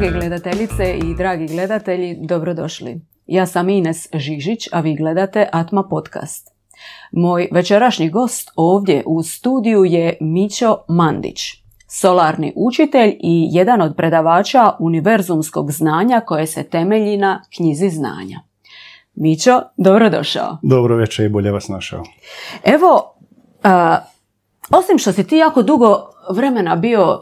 Drage gledateljice i dragi gledatelji, dobrodošli. Ja sam Ines Žižić, a vi gledate Atma Podcast. Moj večerašnji gost ovdje u studiju je Mićo Mandić, solarni učitelj i jedan od predavača univerzumskog znanja koje se temelji na knjizi znanja. Mićo, dobrodošao. Dobro večer i bolje vas našao. Evo, osim što si ti jako dugo vremena bio e,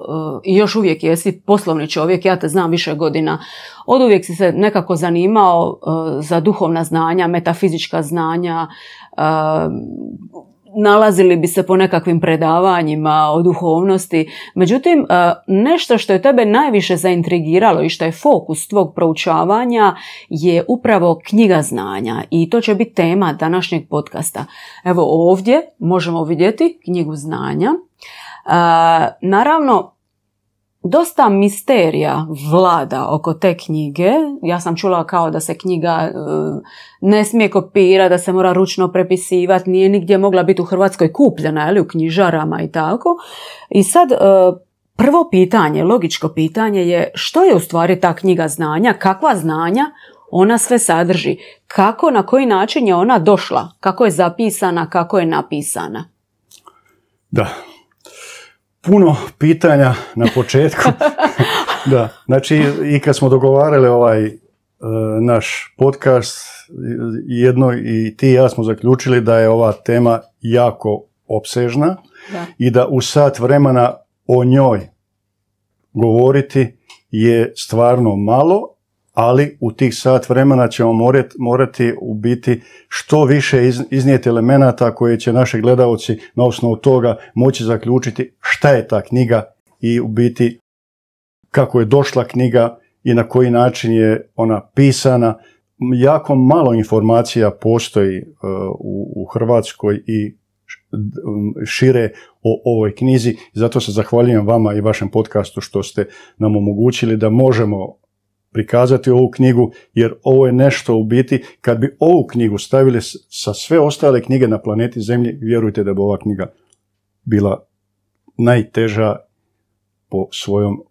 i još uvijek jesi poslovni čovjek, ja te znam više godina, od uvijek si se nekako zanimao e, za duhovna znanja, metafizička znanja, e, nalazili bi se po nekakvim predavanjima o duhovnosti. Međutim, e, nešto što je tebe najviše zaintrigiralo i što je fokus tvog proučavanja je upravo knjiga znanja i to će biti tema današnjeg podcasta. Evo ovdje možemo vidjeti knjigu znanja. E, naravno, dosta misterija vlada oko te knjige. Ja sam čula kao da se knjiga e, ne smije kopirati, da se mora ručno prepisivati, nije nigdje mogla biti u Hrvatskoj kupljena, ali u knjižarama i tako. I sad e, prvo pitanje, logičko pitanje je što je u stvari ta knjiga znanja, kakva znanja ona sve sadrži, kako, na koji način je ona došla, kako je zapisana, kako je napisana. Da, puno pitanja na početku. da, znači i kad smo dogovarali ovaj e, naš podcast, jedno i ti i ja smo zaključili da je ova tema jako opsežna i da u sat vremena o njoj govoriti je stvarno malo, ali u tih sat vremena ćemo morati, morati u biti što više iz, iznijeti elemenata koje će naši gledaoci na osnovu toga moći zaključiti šta je ta knjiga i u biti kako je došla knjiga i na koji način je ona pisana. Jako malo informacija postoji e, u, u Hrvatskoj i šire o ovoj knjizi. Zato se zahvaljujem vama i vašem podcastu što ste nam omogućili da možemo prikazati ovu knjigu jer ovo je nešto u biti, kad bi ovu knjigu stavili sa sve ostale knjige na planeti Zemlji, vjerujte da bi ova knjiga bila najteža po svojom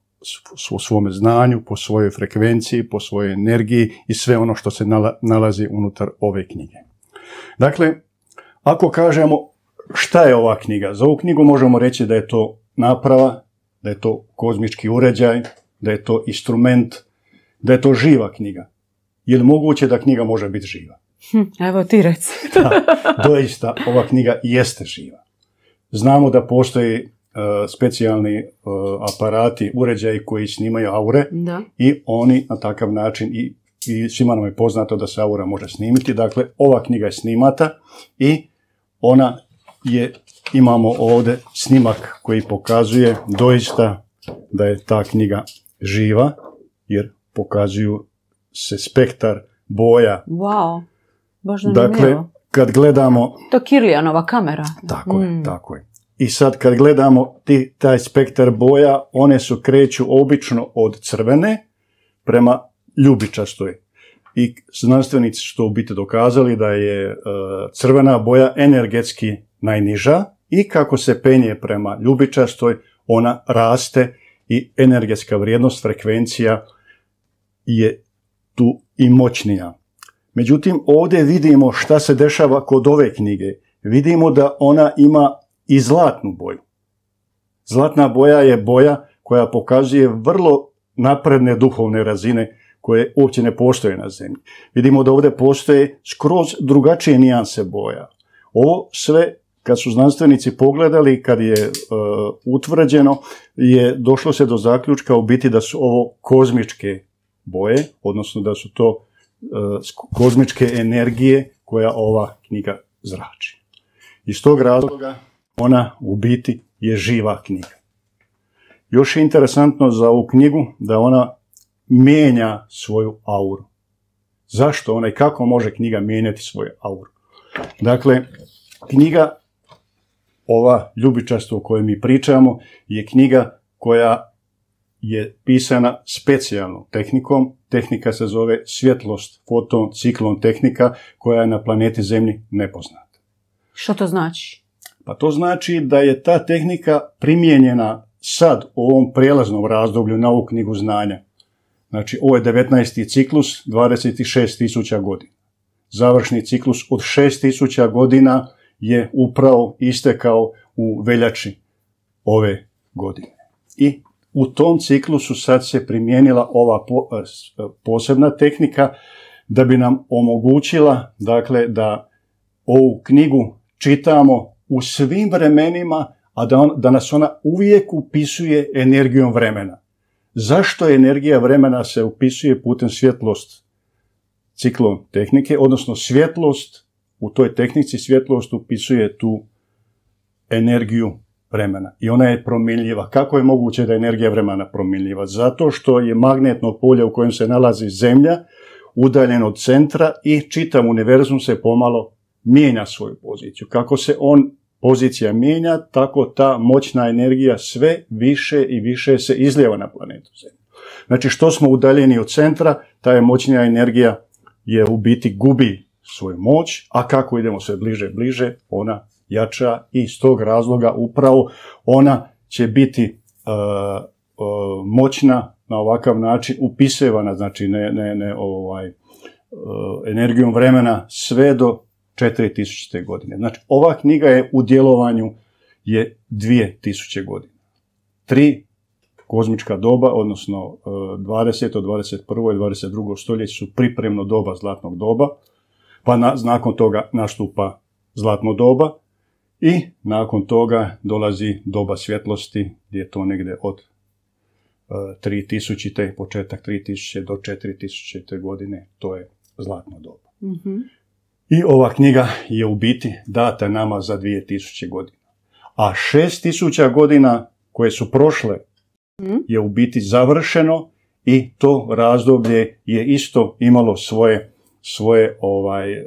po svome znanju, po svojoj frekvenciji, po svojoj energiji i sve ono što se nalazi unutar ove knjige. Dakle, ako kažemo šta je ova knjiga, za ovu knjigu možemo reći da je to naprava, da je to kozmički uređaj, da je to instrument da je to živa knjiga. Je li moguće da knjiga može biti živa? Hm, evo ti reci. da, doista, ova knjiga jeste živa. Znamo da postoji e, specijalni e, aparati, uređaji koji snimaju aure i oni na takav način i, i svima nam je poznato da se aura može snimiti. Dakle, ova knjiga je snimata i ona je, imamo ovdje snimak koji pokazuje doista da je ta knjiga živa jer pokazuju se spektar boja. Wow, Dakle, kad gledamo... To Kirlijanova kamera. Tako je, mm. tako je. I sad kad gledamo ti, taj spektar boja, one su kreću obično od crvene prema ljubičastoj. I znanstvenici su to u biti dokazali da je e, crvena boja energetski najniža i kako se penje prema ljubičastoj, ona raste i energetska vrijednost, frekvencija je tu i moćnija. Međutim, ovdje vidimo šta se dešava kod ove knjige. Vidimo da ona ima i zlatnu boju. Zlatna boja je boja koja pokazuje vrlo napredne duhovne razine koje uopće ne postoje na zemlji. Vidimo da ovdje postoje skroz drugačije nijanse boja. Ovo sve, kad su znanstvenici pogledali, kad je e, utvrđeno, je došlo se do zaključka u biti da su ovo kozmičke boje, odnosno da su to e, kozmičke energije koja ova knjiga zrači. Iz tog razloga ona u biti je živa knjiga. Još je interesantno za ovu knjigu da ona mijenja svoju auru. Zašto ona i kako može knjiga mijenjati svoju auru? Dakle, knjiga, ova ljubičastva o kojoj mi pričamo, je knjiga koja je pisana specijalnom tehnikom. Tehnika se zove svjetlost foton ciklon tehnika koja je na planeti Zemlji nepoznata. Što to znači? Pa to znači da je ta tehnika primijenjena sad u ovom prijelaznom razdoblju na ovu knjigu znanja. Znači, ovo je 19. ciklus, 26.000 godina. Završni ciklus od 6.000 godina je upravo istekao u veljači ove godine. I u tom ciklusu sad se primijenila ova e, e, posebna tehnika da bi nam omogućila dakle, da ovu knjigu čitamo u svim vremenima, a da, da nas ona uvijek upisuje energijom vremena. Zašto energija vremena se upisuje putem svjetlost ciklo tehnike, odnosno svjetlost u toj tehnici svjetlost upisuje tu energiju vremena i ona je promjenljiva. Kako je moguće da je energija vremena promiljiva? Zato što je magnetno polje u kojem se nalazi zemlja udaljen od centra i čitav univerzum se pomalo mijenja svoju poziciju. Kako se on pozicija mijenja, tako ta moćna energija sve više i više se izljeva na planetu Zemlju. Znači što smo udaljeni od centra, ta je moćnija energija je u biti gubi svoju moć, a kako idemo sve bliže i bliže, ona jača i iz tog razloga upravo ona će biti e, e, moćna na ovakav način upisevana, znači ne, ne, ne ovaj, e, energijom vremena sve do 4000. godine. Znači, ova knjiga je u djelovanju je 2000 godine. Tri kozmička doba, odnosno 20. 21. i 22. stoljeće su pripremno doba zlatnog doba, pa nakon toga nastupa zlatno doba, i nakon toga dolazi doba svjetlosti gdje je to negde od 3000. E, početak 3000. do 4000. godine. To je zlatno doba. Mhm. I ova knjiga je u biti data nama za 2000 godina. A 6000 godina koje su prošle mhm. je u biti završeno i to razdoblje je isto imalo svoje, svoje ovaj, e, e,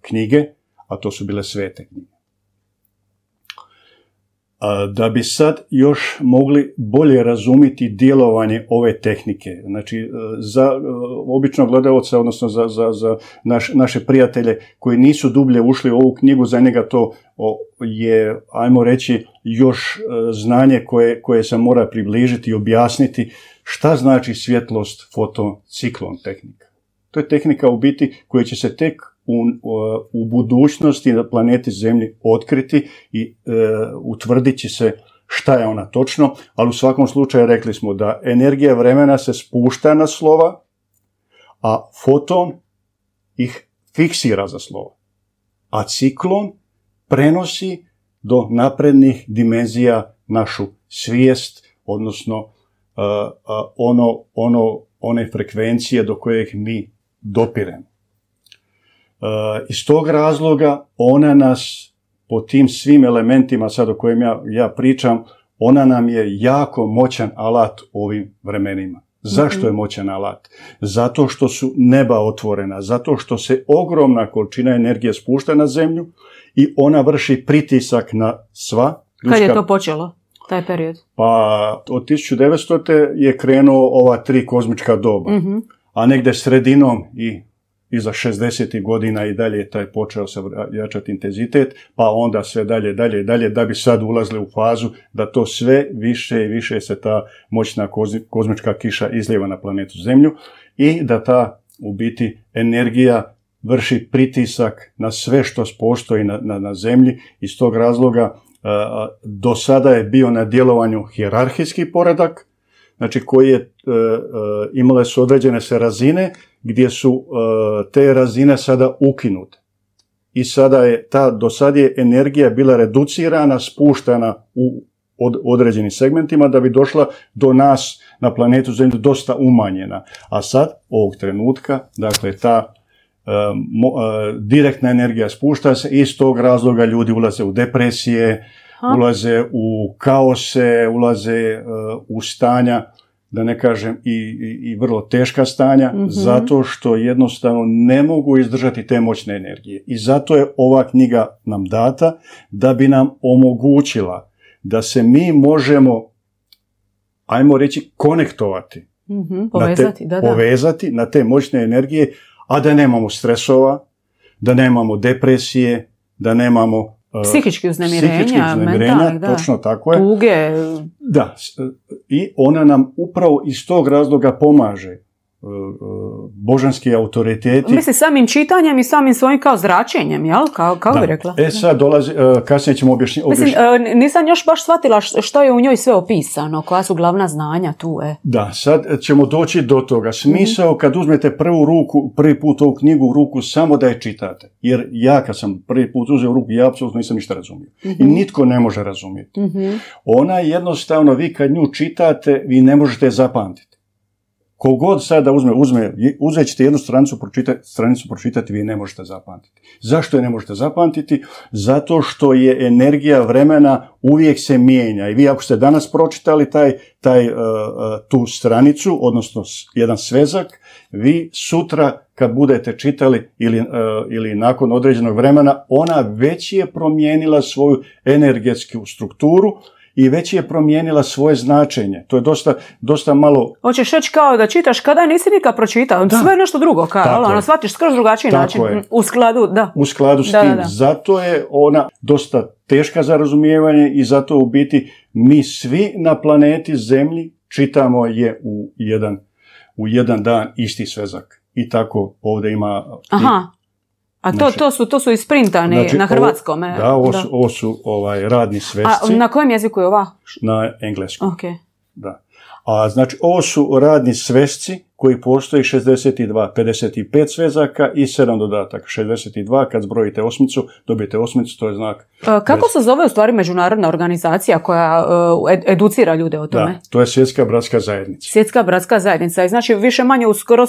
knjige, a to su bile svete knjige da bi sad još mogli bolje razumjeti djelovanje ove tehnike. Znači, e, za e, običnog gledalca, odnosno za, za, za naše prijatelje koji nisu dublje ušli u ovu knjigu, za njega to je, ajmo reći, još e, znanje koje, koje se mora približiti i objasniti šta znači svjetlost fotociklon tehnika. To je tehnika u biti koja će se tek u, u budućnosti na planeti Zemlji otkriti i e, utvrdit će se šta je ona točno, ali u svakom slučaju rekli smo da energija vremena se spušta na slova, a foton ih fiksira za slova. A ciklon prenosi do naprednih dimenzija našu svijest, odnosno e, ono, ono, one frekvencije do kojeg mi dopiremo. Eh, iz tog razloga ona nas po tim svim elementima sad o kojim ja, ja pričam, ona nam je jako moćan alat u ovim vremenima. Zašto mhm. je moćan alat? Zato što su neba otvorena, zato što se ogromna količina energije spušta na zemlju i ona vrši pritisak na sva. Kad je to počelo, taj period? Pa od 1900. je krenuo ova tri kozmička doba, mhm. a negde sredinom i iza 60. godina i dalje taj počeo se jačati intenzitet, pa onda sve dalje, dalje, dalje, da bi sad ulazili u fazu da to sve više i više se ta moćna kozmička kiša izljeva na planetu Zemlju i da ta u biti energija vrši pritisak na sve što postoji na, na, na zemlji. Iz tog razloga do sada je bio na djelovanju hijerarhijski poredak, znači koji je e, e, imale su određene se razine gdje su e, te razine sada ukinute. I sada je ta, do sad je energija bila reducirana, spuštana u od, određenim segmentima da bi došla do nas na planetu Zemlju dosta umanjena. A sad, ovog trenutka, dakle, ta e, e, direktna energija spušta se, iz tog razloga ljudi ulaze u depresije, ulaze u kaose, ulaze u stanja da ne kažem i, i, vrlo teška stanja, mhm. zato što jednostavno ne mogu izdržati te moćne energije. I zato je ova knjiga nam data da bi nam omogućila da se mi možemo, ajmo reći, konektovati. Mhm, povezati, na da, da. povezati na te moćne energije, a da nemamo stresova, da nemamo depresije, da nemamo E, psihički uznemirenja, psihički uznemirenja točno tako je. Tuge. Da, i ona nam upravo iz tog razloga pomaže. E, e, božanski autoriteti. Mislim, samim čitanjem i samim svojim kao zračenjem, jel? Kao, kao bi rekla. E sad dolazi, e, kasnije ćemo objašnjati. Mislim, nisam još baš shvatila što je u njoj sve opisano, koja su glavna znanja tu. E. Da, sad ćemo doći do toga. Mhm. Smisao kad uzmete prvu ruku, prvi put ovu knjigu u ruku, samo da je čitate. Jer ja kad sam prvi put uzeo ruku, ja apsolutno nisam ništa razumio. Mhm. I nitko ne može razumjeti. Mm-hmm. Ona jednostavno, vi kad nju čitate, vi ne možete zapamtiti. Kogod sada uzme, uzme, uzet ćete jednu stranicu pročitati, stranicu pročitati, vi ne možete zapamtiti. Zašto je ne možete zapamtiti? Zato što je energija vremena uvijek se mijenja. I vi ako ste danas pročitali taj, taj, e, e, tu stranicu, odnosno jedan svezak, vi sutra kad budete čitali ili, e, ili nakon određenog vremena, ona već je promijenila svoju energetsku strukturu i već je promijenila svoje značenje. To je dosta, dosta malo... Hoćeš reći kao da čitaš kada nisi nikad pročitao, da. sve nešto drugo, kao, ono, shvatiš skroz drugačiji način, u skladu, da. U skladu s tim, zato je ona dosta teška za razumijevanje i zato u biti mi svi na planeti Zemlji čitamo je u jedan, u jedan dan isti svezak. I tako ovdje ima... Aha. A to, znači, to, su, to su isprintani znači, na hrvatskom? E, ovo, da, ovo su, su ovaj, radni svesci. A na kojem jeziku je ova? Na engleskom. Da. A znači ovo su radni svesci koji postoji 62, 55 svezaka i 7 dodataka. 62, kad zbrojite osmicu, dobijete osmicu, to je znak. E, kako se zove u stvari međunarodna organizacija koja e, educira ljude o tome? Da, to je Svjetska bratska zajednica. Svjetska bratska zajednica. I znači više manje uskoro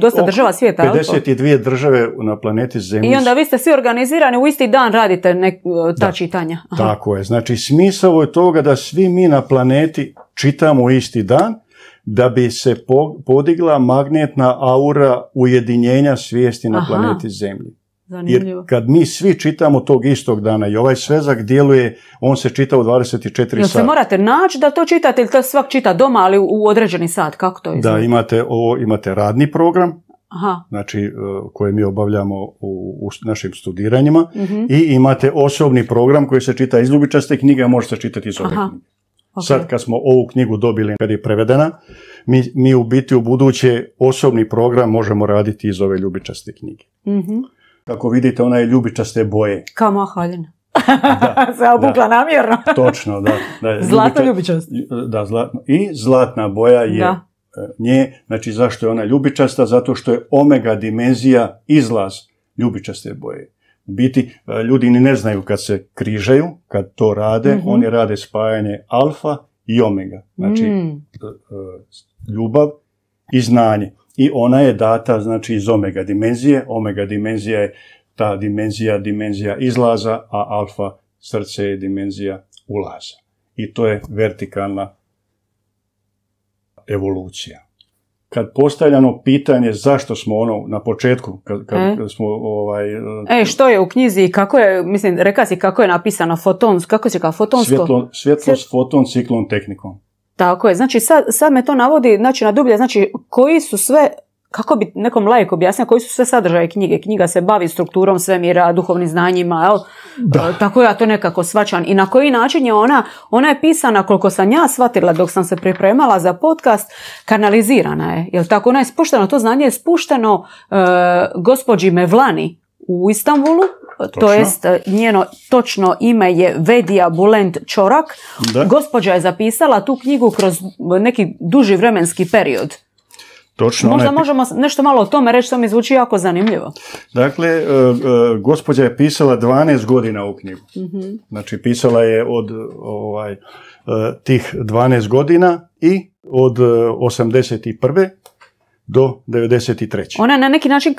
dosta država svijeta. 52 države na planeti Zemlji. I onda vi ste svi organizirani, u isti dan radite e, ta čitanja. Tako je. Znači smisao je toga da svi mi na planeti čitamo isti dan, da bi se podigla magnetna aura ujedinjenja svijesti na planeti Zemlji. Zanimljivo. Jer kad mi svi čitamo tog istog dana i ovaj svezak djeluje, on se čita u 24 sata. Jel se morate naći da to čitate ili to svak čita doma, ali u određeni sat? Kako to je? Da, imate, ovo, imate radni program, znači e, koje mi obavljamo u, našim studiranjima mhm. i imate osobni program koji se čita iz ljubičaste knjige, a može se čitati iz ove knjige. Sad kad smo ovu knjigu dobili kad je prevedena, mi, mi u biti u buduće osobni program možemo raditi iz ove ljubičaste knjige. Mhm. Kako vidite, ona je ljubičaste boje. Kao moja Da, Se obukla namjerno. Točno, da. da zlatna ljubičast. Da, I zlatna boja je e, nje. Znači, zašto je ona ljubičasta? Zato što je omega dimenzija izlaz ljubičaste boje biti, e, ljudi ni ne znaju kad se križaju, kad to rade, mhm. oni rade spajanje alfa i omega. Znači, mm. e, e, ljubav i znanje. I ona je data, znači, iz omega dimenzije. Omega dimenzija je ta dimenzija, dimenzija izlaza, a alfa srce je dimenzija ulaza. I to je vertikalna evolucija kad postavljano pitanje zašto smo ono na početku kad, kad e. smo ovaj e, e što je u knjizi kako je mislim reka si kako je napisano fotons kako se kao fotonsko svjetlo, s Svjet... foton ciklon tehnikom tako je znači sad, sad me to navodi znači na dublje znači koji su sve kako bi nekom lajku objasnila koji su sve sadržaje knjige? Knjiga se bavi strukturom svemira, duhovnim znanjima, jel? E, tako ja to nekako svačam. I na koji način je ona, ona je pisana, koliko sam ja shvatila dok sam se pripremala za podcast, kanalizirana je. Jel tako? Ona je spuštena, to znanje je spušteno e, gospođi Mevlani u Istanbulu, to jest e, njeno točno ime je Vedija Bulent Čorak. Da. Gospođa je zapisala tu knjigu kroz neki duži vremenski period Točno, Možda možemo nešto malo o tome reći, to mi zvuči jako zanimljivo. Dakle, e, e, gospođa je pisala 12 godina u knjigu. Mhm. Znači, pisala je od ovaj, e, tih 12 godina i od 81 do 93. Ona je na neki način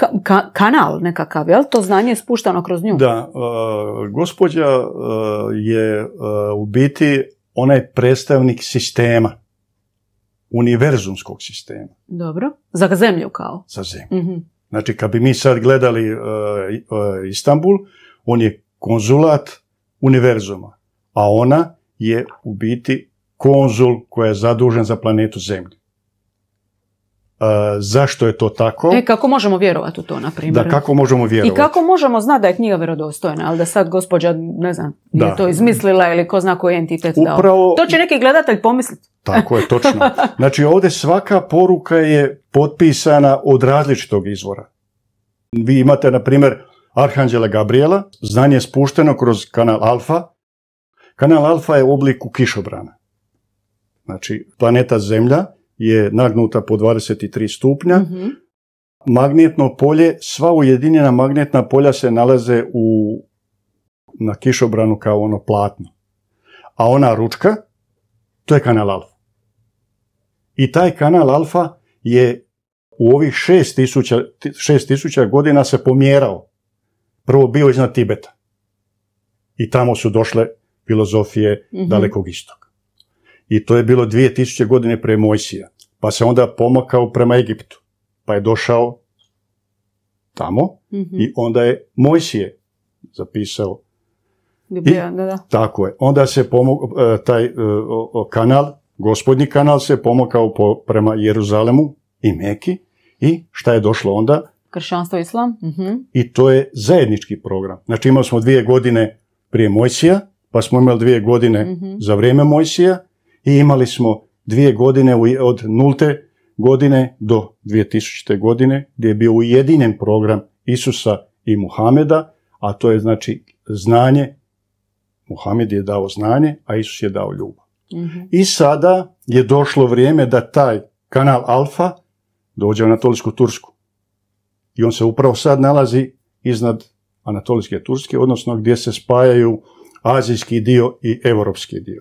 kanal nekakav, jel? To znanje je spuštano kroz nju. Da, gospođa je u biti onaj predstavnik sistema univerzumskog sistema. Dobro. Za zemlju kao? Za zemlju. Mhm. Znači, kad bi mi sad gledali e, e, Istanbul, on je konzulat univerzuma, a ona je u biti konzul koja je zadužen za planetu Zemlju. Eh, zašto je to tako. E, kako možemo vjerovati u to, na primjer. Da, kako možemo vjerovati. I kako možemo znati da je knjiga vjerodostojna, ali da sad gospođa, ne znam, Je to izmislila ili ko zna koji entitet Upravo... To će neki gledatelj pomisliti. Tako je, točno. Znači, ovdje svaka poruka je potpisana od različitog izvora. Vi imate, na primjer, Arhanđela Gabriela, znanje spušteno kroz kanal Alfa. Kanal Alfa je u obliku kišobrana. Znači, planeta Zemlja je nagnuta po 23 stupnja. mm Magnetno polje, sva ujedinjena magnetna polja se nalaze u, na kišobranu kao ono platno. A ona ručka, to je kanal alfa. I taj kanal alfa je u ovih 6000, tisuća godina se pomjerao. Prvo bio iznad Tibeta. I tamo su došle filozofije mhm. dalekog istoka i to je bilo 2000 godine pre Mojsija. Pa se onda pomakao prema Egiptu, pa je došao tamo mhm. i onda je Mojsije zapisao Tako je. Onda se pomog, e, taj e, kanal, gospodni kanal se pomakao prema Jeruzalemu i Meki i šta je došlo onda? Kršćanstvo, islam. Mhm. I to je zajednički program. Znači imali smo dvije godine prije Mojsija, pa smo imali dvije godine mhm. za vrijeme Mojsija i imali smo dvije godine od nulte godine do 2000. godine gdje je bio ujedinjen program Isusa i Muhameda, a to je znači znanje, Muhamed je dao znanje, a Isus je dao ljubav. Mhm. I sada je došlo vrijeme da taj kanal Alfa dođe u Anatolijsku Tursku. I on se upravo sad nalazi iznad Anatolijske Turske, odnosno gdje se spajaju azijski dio i europski dio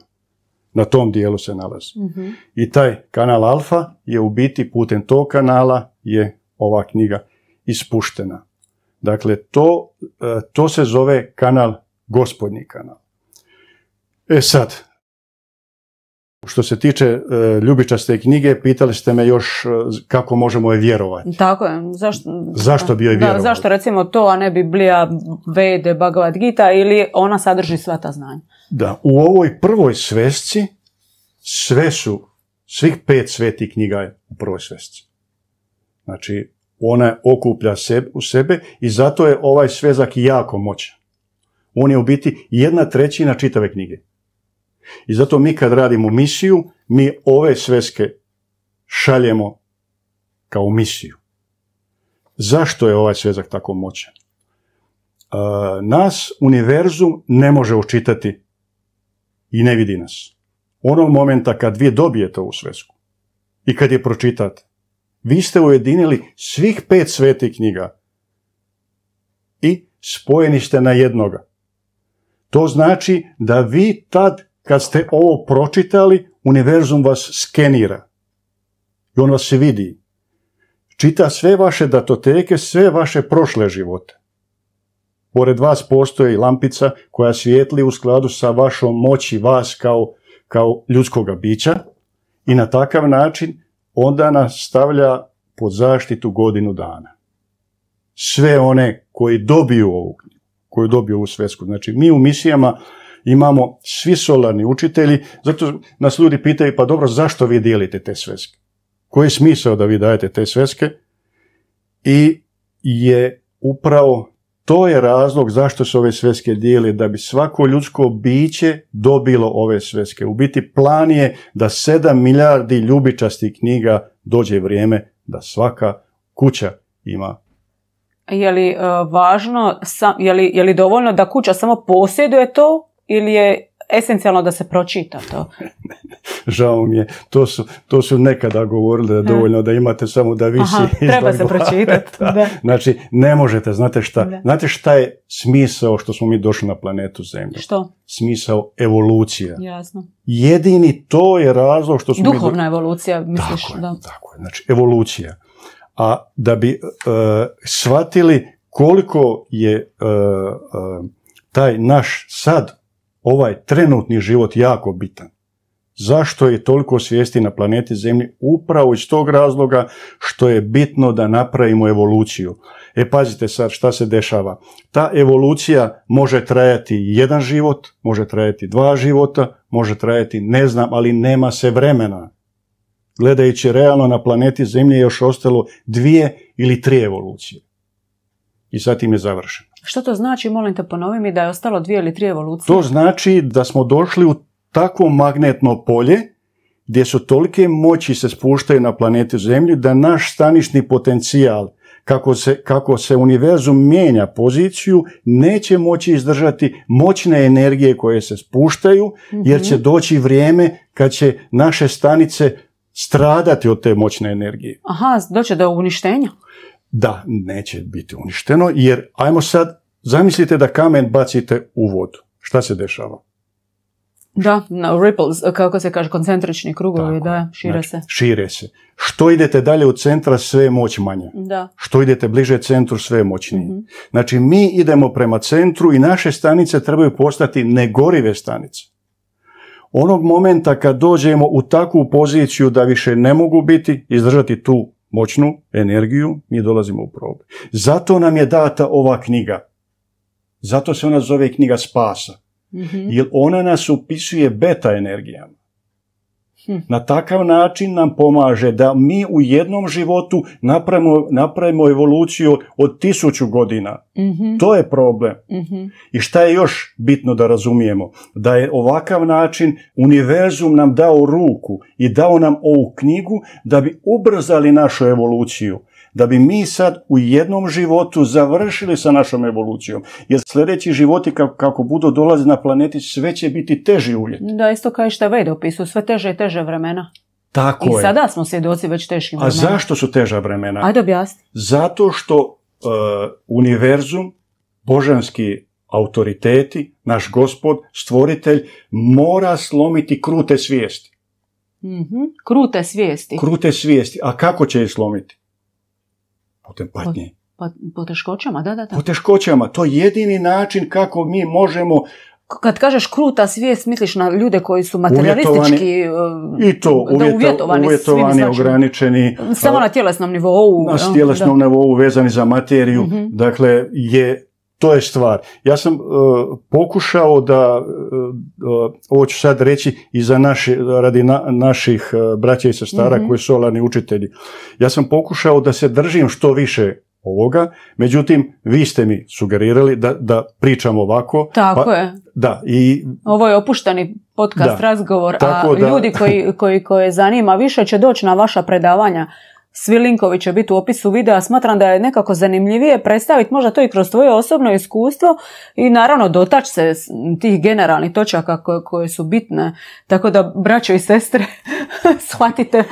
na tom dijelu se nalazi. Mhm. I taj kanal alfa je u biti putem tog kanala je ova knjiga ispuštena. Dakle, to, e, to se zove kanal gospodnji kanal. E sad, što se tiče e, ljubičaste knjige, pitali ste me još e, kako možemo je vjerovati. Tako je. Zašto, zašto bi joj vjerovali? Zašto recimo to, a ne Biblija, Vede, Bhagavad Gita ili ona sadrži sva ta znanja? da u ovoj prvoj svesci sve su, svih pet svetih knjiga je u prvoj svesci. Znači, ona okuplja sebe, u sebe i zato je ovaj svezak jako moćan. On je u biti jedna trećina čitave knjige. I zato mi kad radimo misiju, mi ove sveske šaljemo kao misiju. Zašto je ovaj svezak tako moćan? Nas univerzum ne može učitati i ne vidi nas. Onog momenta kad vi dobijete ovu svesku i kad je pročitate, vi ste ujedinili svih pet svetih knjiga i spojeni ste na jednoga. To znači da vi tad kad ste ovo pročitali, univerzum vas skenira. I on vas se vidi. Čita sve vaše datoteke, sve vaše prošle živote. Pored vas postoji lampica koja svijetli u skladu sa vašom moći vas kao, kao ljudskoga bića i na takav način onda nas stavlja pod zaštitu godinu dana. Sve one koji dobiju ovu koji dobiju ovu svesku. Znači mi u misijama imamo svi solarni učitelji, zato nas ljudi pitaju pa dobro zašto vi dijelite te sveske? Koji je smisao da vi dajete te sveske? I je upravo to je razlog zašto se ove sveske dijele, da bi svako ljudsko biće dobilo ove sveske. U biti plan je da sedam milijardi ljubičastih knjiga dođe vrijeme da svaka kuća ima je li e, važno, je li dovoljno da kuća samo posjeduje to ili je esencijalno da se pročita to. Žao mi je, to su, to su nekada govorili da je dovoljno da imate samo da vi Aha, treba se pročitati. Znači, ne možete, znate šta, znate šta je smisao što smo mi došli na planetu Zemlju? Što? Smisao evolucija. Jasno. Jedini to je razlog što smo Duhovna evolucija, misliš? Tako je, tako znači evolucija. A da bi e, shvatili koliko je e, e, taj naš sad ovaj trenutni život jako bitan. Zašto je toliko svijesti na planeti Zemlji? Upravo iz tog razloga što je bitno da napravimo evoluciju. E pazite sad šta se dešava. Ta evolucija može trajati jedan život, može trajati dva života, može trajati ne znam, ali nema se vremena. Gledajući realno na planeti Zemlje je još ostalo dvije ili tri evolucije. I sad tim je završeno. Što to znači, molim te ponovi mi, da je ostalo dvije ili tri evolucije? To znači da smo došli u takvo magnetno polje gdje su tolike moći se spuštaju na planetu Zemlju da naš stanišni potencijal kako se, kako se univerzum mijenja poziciju, neće moći izdržati moćne energije koje se spuštaju, jer će mhm. doći vrijeme kad će naše stanice stradati od te moćne energije. Aha, doće do uništenja da neće biti uništeno, jer ajmo sad, zamislite da kamen bacite u vodu. Šta se dešava? Da, na ripples, kako se kaže, koncentrični krugovi, da, šire znači, se. Šire se. Što idete dalje od centra, sve je moć manja. Da. Što idete bliže centru, sve je moćnije. Mhm. Znači, mi idemo prema centru i naše stanice trebaju postati negorive stanice. Onog momenta kad dođemo u takvu poziciju da više ne mogu biti, izdržati tu moćnu energiju, mi dolazimo u problem. Zato nam je data ova knjiga. Zato se ona zove knjiga spasa. Mhm. Jer ona nas upisuje beta energijama. Na takav način nam pomaže da mi u jednom životu napravimo, napravimo evoluciju od tisuću godina. Mhm. To je problem. mm I šta je još bitno da razumijemo? Da je ovakav način univerzum nam dao ruku i dao nam ovu knjigu da bi ubrzali našu evoluciju da bi mi sad u jednom životu završili sa našom evolucijom. Jer sljedeći životi kako budu dolazi na planeti sve će biti teži uvjeti. Da, isto kao i što Vede opisao, sve teže i teže vremena. Tako I je. I sada smo svjedoci već teških A zašto su teža vremena? Ajde objasni. Zato što e, univerzum, božanski autoriteti, naš gospod, stvoritelj, mora slomiti krute svijesti. Mhm. Krute svijesti. Krute svijesti. A kako će ih slomiti? Putem patnje. Po, po teškoćama, da, da, da. Po teškoćama. To je jedini način kako mi možemo kad kažeš kruta svijest, misliš na ljude koji su materialistički e, i to, uvjeto, uvjetovani, uvjetovani ograničeni. Samo na tjelesnom nivou. Na tjelesnom nivou vezani za materiju. Mm-hmm. Dakle, je to je stvar. Ja sam e, pokušao da, e, e, ovo ću sad reći i za radi naših braća i sestara mhm. koji su olani učitelji, ja sam pokušao da se držim što više ovoga, međutim, vi ste mi sugerirali da, pričam ovako. Tako pa, je. Da, i... Ovo je opušteni podcast, razgovor, a ljudi koji, koji, koje zanima više će doći na vaša predavanja. Svi linkovi će biti u opisu videa, smatram da je nekako zanimljivije predstaviti možda to i kroz tvoje osobno iskustvo i naravno dotač se tih generalnih točaka koje, su bitne. Tako da, braćo i sestre, shvatite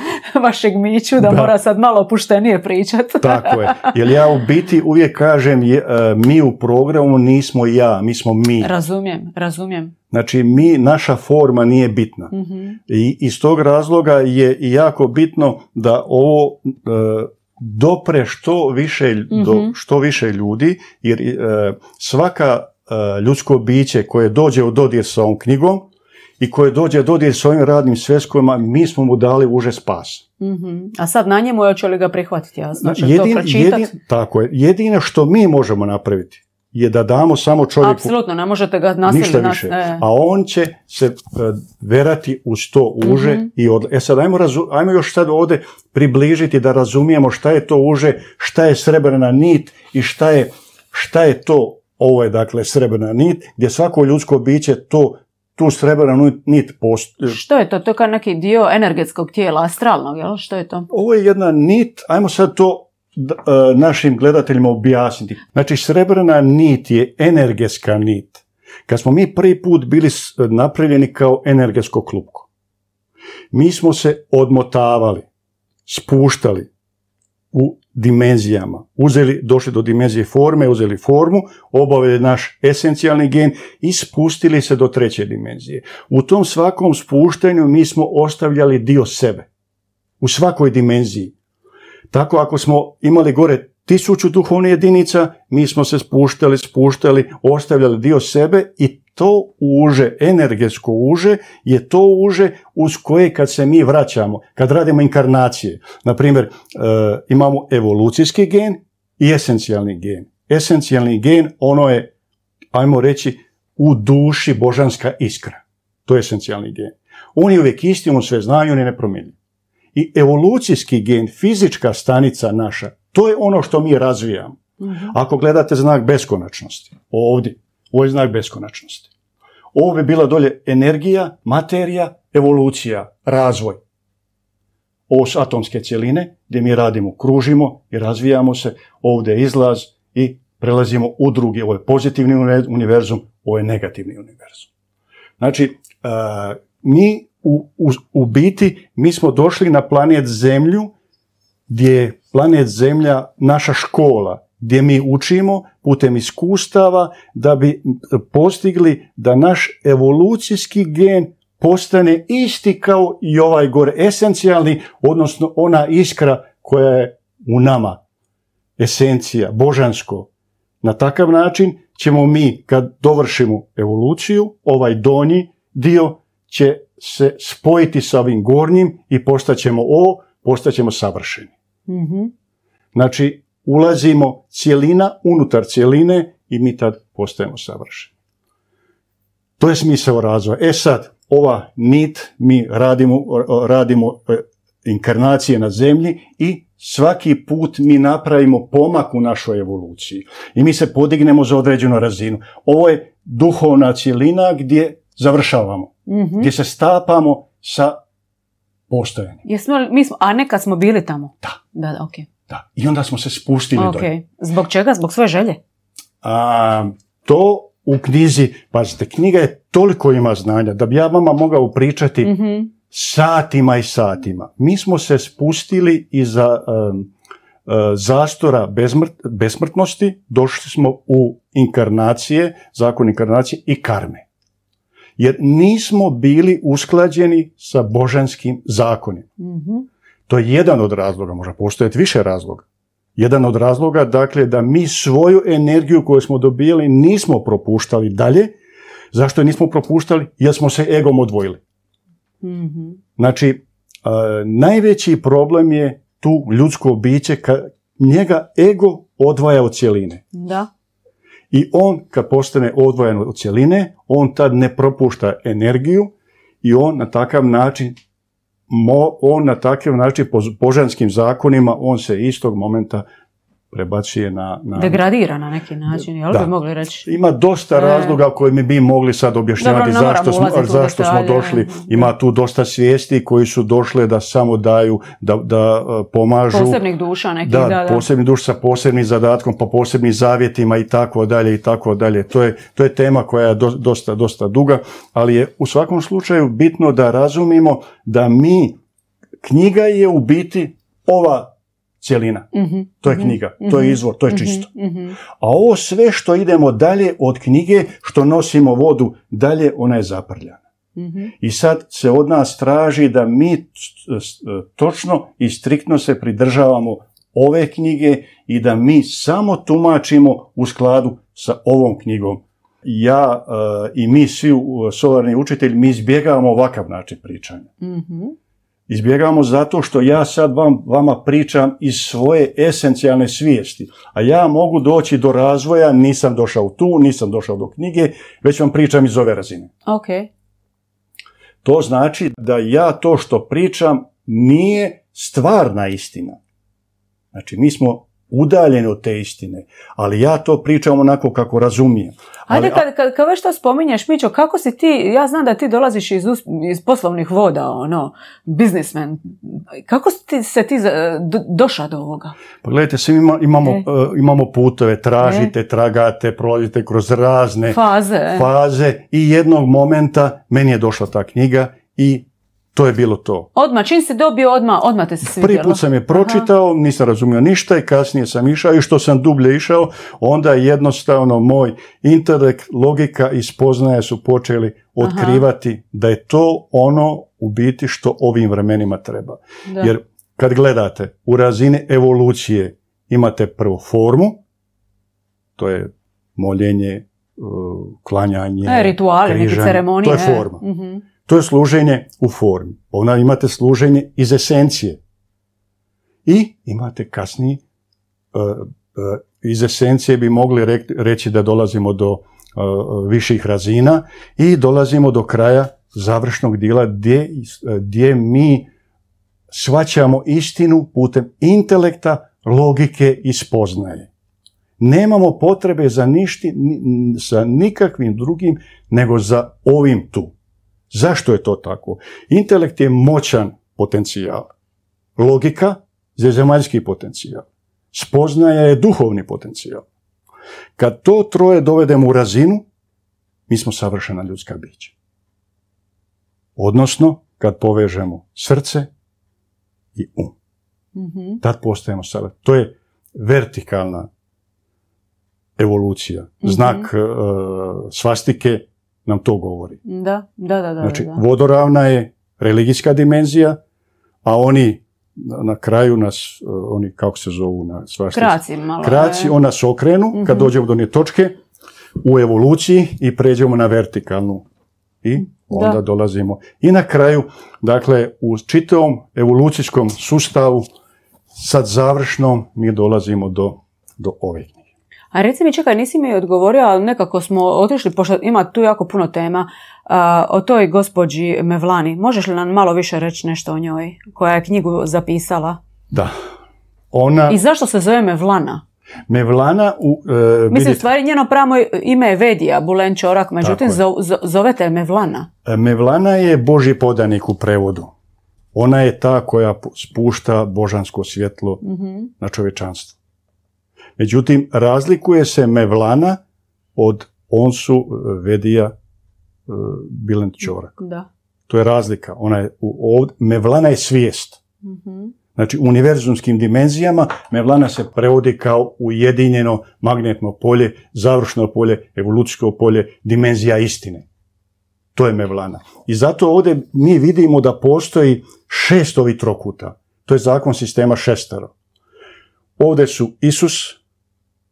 vašeg miću da, mora sad malo opuštenije pričati. Tako je. Jer ja u biti uvijek kažem, e, mi u programu nismo ja, mi smo mi. Razumijem, razumijem. Znači, mi, naša forma nije bitna. Mhm. I iz tog razloga je jako bitno da ovo e, dopre što više, mhm. što više ljudi, jer e, svaka e, ljudsko biće koje dođe u dodir sa ovom knjigom i koje dođe u dodir sa ovim radnim svjeskovima, mi smo mu dali uže spas. Mhm. A sad na njemu je ga prihvatiti, znači, tako je. Jedino što mi možemo napraviti je da damo samo čovjeku... Apsolutno, ne možete ga nasiliti. Ništa više. E. A on će se e, verati uz to uže mhm. i od... E sad, ajmo, ajmo još sad ovdje približiti da razumijemo šta je to uže, šta je srebrna nit i šta je, šta je to ovo je dakle srebrna nit, gdje svako ljudsko biće to tu srebrnu nit postoji. E, Što je to? To je kao neki dio energetskog tijela, astralnog, jel? Što je to? Ovo je jedna nit, ajmo sad to E, našim gledateljima objasniti. Znači, srebrna nit je energetska nit. Kad smo mi prvi put bili e, napravljeni kao energetsko klupko, mi smo se odmotavali, spuštali u dimenzijama. Uzeli, došli do dimenzije forme, uzeli formu, obavili naš esencijalni gen i spustili se do treće dimenzije. U tom svakom spuštanju mi smo ostavljali dio sebe. U svakoj dimenziji. Tako ako smo imali gore tisuću duhovnih jedinica, mi smo se spuštali, spuštali, ostavljali dio sebe i to uže, energetsko uže, je to uže uz koje kad se mi vraćamo, kad radimo inkarnacije. Na primjer, e, imamo evolucijski gen i esencijalni gen. Esencijalni gen, ono je, ajmo reći, u duši božanska iskra. To je esencijalni gen. On je uvijek isti, on sve znaju, on je nepromjenjiv i evolucijski gen, fizička stanica naša, to je ono što mi razvijamo. Mhm. Ako gledate znak beskonačnosti, ovdje, ovo je znak beskonačnosti. Ovo bi bila dolje energija, materija, evolucija, razvoj. Ovo su atomske cjeline gdje mi radimo, kružimo i razvijamo se, ovdje je izlaz i prelazimo u drugi, ovo je pozitivni univerzum, ovo je negativni univerzum. Znači, mi u, u, biti mi smo došli na planet Zemlju gdje je planet Zemlja naša škola gdje mi učimo putem iskustava da bi postigli da naš evolucijski gen postane isti kao i ovaj gore esencijalni, odnosno ona iskra koja je u nama. Esencija, božansko. Na takav način ćemo mi, kad dovršimo evoluciju, ovaj donji dio će se spojiti sa ovim gornjim i postaćemo o, postaćemo savršeni. mm Znači, ulazimo cijelina unutar cijeline i mi tad postajemo savršeni. To je smisao razvoja. E sad, ova nit, mi radimo, radimo e, inkarnacije na zemlji i svaki put mi napravimo pomak u našoj evoluciji. I mi se podignemo za određenu razinu. Ovo je duhovna cijelina gdje završavamo. Mhm. Gdje se stapamo sa postojanjem. Jesmo li, mi smo, a kad smo bili tamo? Da. Da, da, da. I onda smo se spustili okay. dolje. Zbog čega? Zbog svoje želje? A, to u knjizi, pazite, knjiga je toliko ima znanja da bi ja vama mogao pričati mhm. satima i satima. Mi smo se spustili iza um, zastora besmrtnosti, došli smo u inkarnacije, zakon inkarnacije i karme jer nismo bili usklađeni sa božanskim zakonima. Mhm. To je jedan od razloga, možda postojati više razloga. Jedan od razloga, dakle, da mi svoju energiju koju smo dobili nismo propuštali dalje. Zašto je nismo propuštali? Jer smo se egom odvojili. mm Znači, e, najveći problem je tu ljudsko biće, kad njega ego odvaja od cjeline. Da. I on kad postane odvojen od cjeline, on tad ne propušta energiju i on na takav način on na takav način po božanskim zakonima on se istog momenta prebacuje na... na... Degradira na neki način, jel bi mogli reći? Ima dosta e. razloga koje bi mogli sad objašnjavati zašto, smo, zašto smo došli. Ima tu dosta svijesti koji su došle da samo daju, da, da e, pomažu... Posebnih duša nekih, da, da, posebnih duša sa posebnim zadatkom, po posebnim zavjetima i tako dalje i tako dalje. To je, to je tema koja je dosta, dosta duga, ali je u svakom slučaju bitno da razumimo da mi, knjiga je u biti ova cijelina. Mhm, to je mhm, knjiga, to je mhm, izvor, to je čisto. A ovo sve što idemo dalje od knjige, što nosimo vodu dalje, ona je zaprljana. I sad se od nas traži da mi e, točno i striktno se pridržavamo ove knjige i da mi samo tumačimo u skladu sa ovom knjigom. Ja e, i mi svi Solarni učitelj, mi izbjegavamo ovakav način pričanja. Izbjegavamo zato što ja sad vam, vama pričam iz svoje esencijalne svijesti. A ja mogu doći do razvoja, nisam došao tu, nisam došao do knjige, već vam pričam iz ove razine. Ok. To znači da ja to što pričam nije stvarna istina. Znači, mi smo udaljen od te istine. Ali ja to pričam onako kako razumijem. Ajde, kad, kad, kad već to spominješ, Mićo, kako si ti, ja znam da ti dolaziš iz, poslovnih voda, ono, biznismen. Kako ti, se ti došao do ovoga? Pa gledajte, svi imamo, e. e, putove, tražite, e. tragate, prolazite kroz razne faze. faze i jednog momenta meni je došla ta knjiga i to je bilo to. Odmah, čim si dobio, odmah, odmah te se svidjelo. Prvi put sam je pročitao, nisam razumio ništa i kasnije sam išao i što sam dublje išao, onda jednostavno moj intelekt, logika i spoznaje su počeli otkrivati da je to ono u biti što ovim vremenima treba. Jer kad gledate u razini evolucije imate prvo formu, to je moljenje, e, klanjanje, ceremonije. To je forma. Mhm. To je služenje u formi. Ona imate služenje iz esencije. I imate kasnije, e, e, iz esencije bi mogli reći da dolazimo do e, viših razina i dolazimo do kraja završnog dijela gdje, mi svaćamo istinu putem intelekta, logike i spoznaje. Nemamo potrebe za ništi, sa nikakvim drugim nego za ovim tu. Zašto je to tako? Intelekt je moćan potencijal. Logika je zemaljski potencijal. Spoznaja je duhovni potencijal. Kad to troje dovedemo u razinu, mi smo savršena ljudska bića. Odnosno, kad povežemo srce i um. Mhm. Tad postajemo sada. To je vertikalna evolucija. Mhm. Znak e, e, svastike nam to govori. Da, da, da. da znači, vodoravna je religijska dimenzija, a oni na kraju nas, e, oni kako se zovu na svašta. Kraci malo. Kraci, e. on nas okrenu, kad mhm. dođemo do nje točke, u evoluciji i pređemo na vertikalnu. I onda dolazimo. I na kraju, dakle, u čitavom evolucijskom sustavu, sad završnom, mi dolazimo do, do ovih. A reci mi, čekaj, nisi mi odgovorio, ali nekako smo otišli, pošto ima tu jako puno tema, o toj gospođi Mevlani. Možeš li nam malo više reći nešto o njoj, koja je knjigu zapisala? Da. Ona... I zašto se zove Mevlana? Mevlana u... E, Mislim, stvari njeno pravo ime je Vedija, Bulen Čorak, međutim zovete je Mevlana. E, Mevlana je Boži podanik u prevodu. Ona je ta koja spušta božansko svjetlo mhm. na čovečanstvo. Međutim, razlikuje se Mevlana od Onsu eh, Vedija eh, Bilent Čorak. Da. To je razlika. Ona je ovdje, Mevlana je svijest. Mm-hmm. Znači, u univerzumskim dimenzijama Mevlana se prevodi kao ujedinjeno magnetno polje, završno polje, evolucijsko polje, dimenzija istine. To je Mevlana. I zato ovdje mi vidimo da postoji šest ovih trokuta. To je zakon sistema šestero. Ovdje su Isus,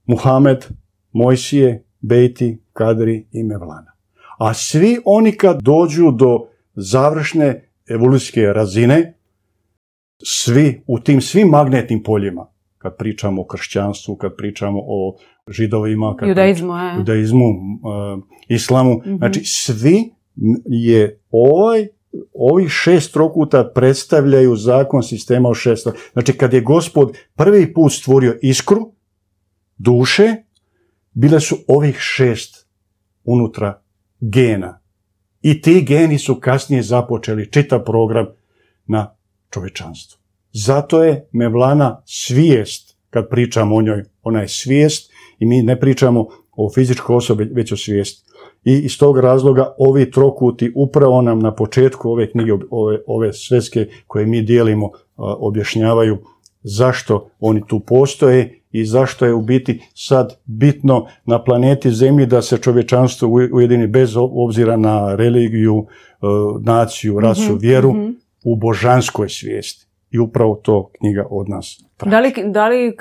Muhamed, Mojšije, Bejti, Kadri i Mevlana. A svi oni kad dođu do završne evolucijske razine, svi u tim svim magnetnim poljima, kad pričamo o kršćanstvu, kad pričamo o židovima, kad judaizmu, e. e, islamu, mhm. znači svi je ovaj ovih šest trokuta predstavljaju zakon sistema u šest. Znači, kad je gospod prvi put stvorio iskru, duše, bile su ovih šest unutra gena. I ti geni su kasnije započeli čitav program na čovečanstvu. Zato je Mevlana svijest, kad pričamo o njoj, ona je svijest i mi ne pričamo o fizičkoj osobi, već o svijesti. I iz tog razloga ovi trokuti upravo nam na početku ove knjige, ove, ove sveske koje mi dijelimo, objašnjavaju zašto oni tu postoje i zašto je u biti sad bitno na planeti Zemlji da se čovječanstvo ujedini bez obzira na religiju, e, naciju, mhm, rasu, vjeru mhm. u božanskoj svijesti. I upravo to knjiga od nas traži. Da li, e,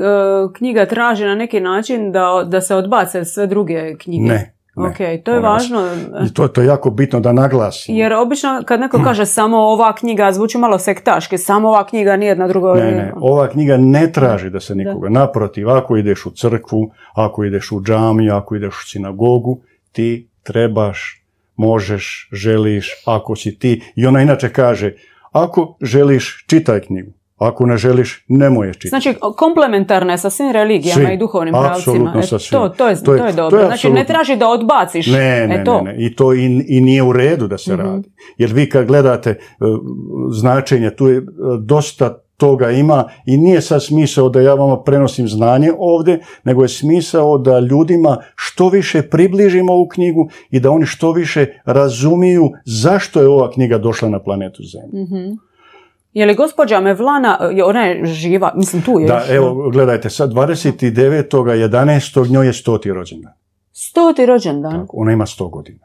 knjiga traži na neki način da, da se odbace sve druge knjige? Ne, ne, ok, to je važno. I to, to je jako bitno da naglasim Jer obično kad neko hmm. kaže samo ova knjiga, zvuči malo sektaške, samo ova knjiga nije jedna druga. Ne, ne, ova knjiga ne traži da se nikoga. Naprotiv, ako ideš u crkvu, ako ideš u džamiju, ako ideš u sinagogu, ti trebaš, možeš, želiš, ako si ti. I ona inače kaže, ako želiš, čitaj knjigu. Ako ne želiš, ne je čitati. Znači, komplementarna je sa svim religijama i duhovnim pravcima. E, sa svim. To, je, dobro. znači, ne traži da odbaciš. Ne, e, ne, ne, ne. I to i, nije u redu da se mhm. radi. Jer vi kad gledate e, značenje, tu je dosta toga ima i nije sad smisao da ja vama prenosim znanje ovdje, nego je smisao da ljudima što više približimo ovu knjigu i da oni što više razumiju zašto je ova knjiga došla na planetu Zemlju. Mhm. Je li gospođa Mevlana, e, ona je živa, mislim tu je. Da, evo, gledajte, sad 29.11. njoj je stoti rođendan. Stoti rođendan? Tako, ona ima sto godina.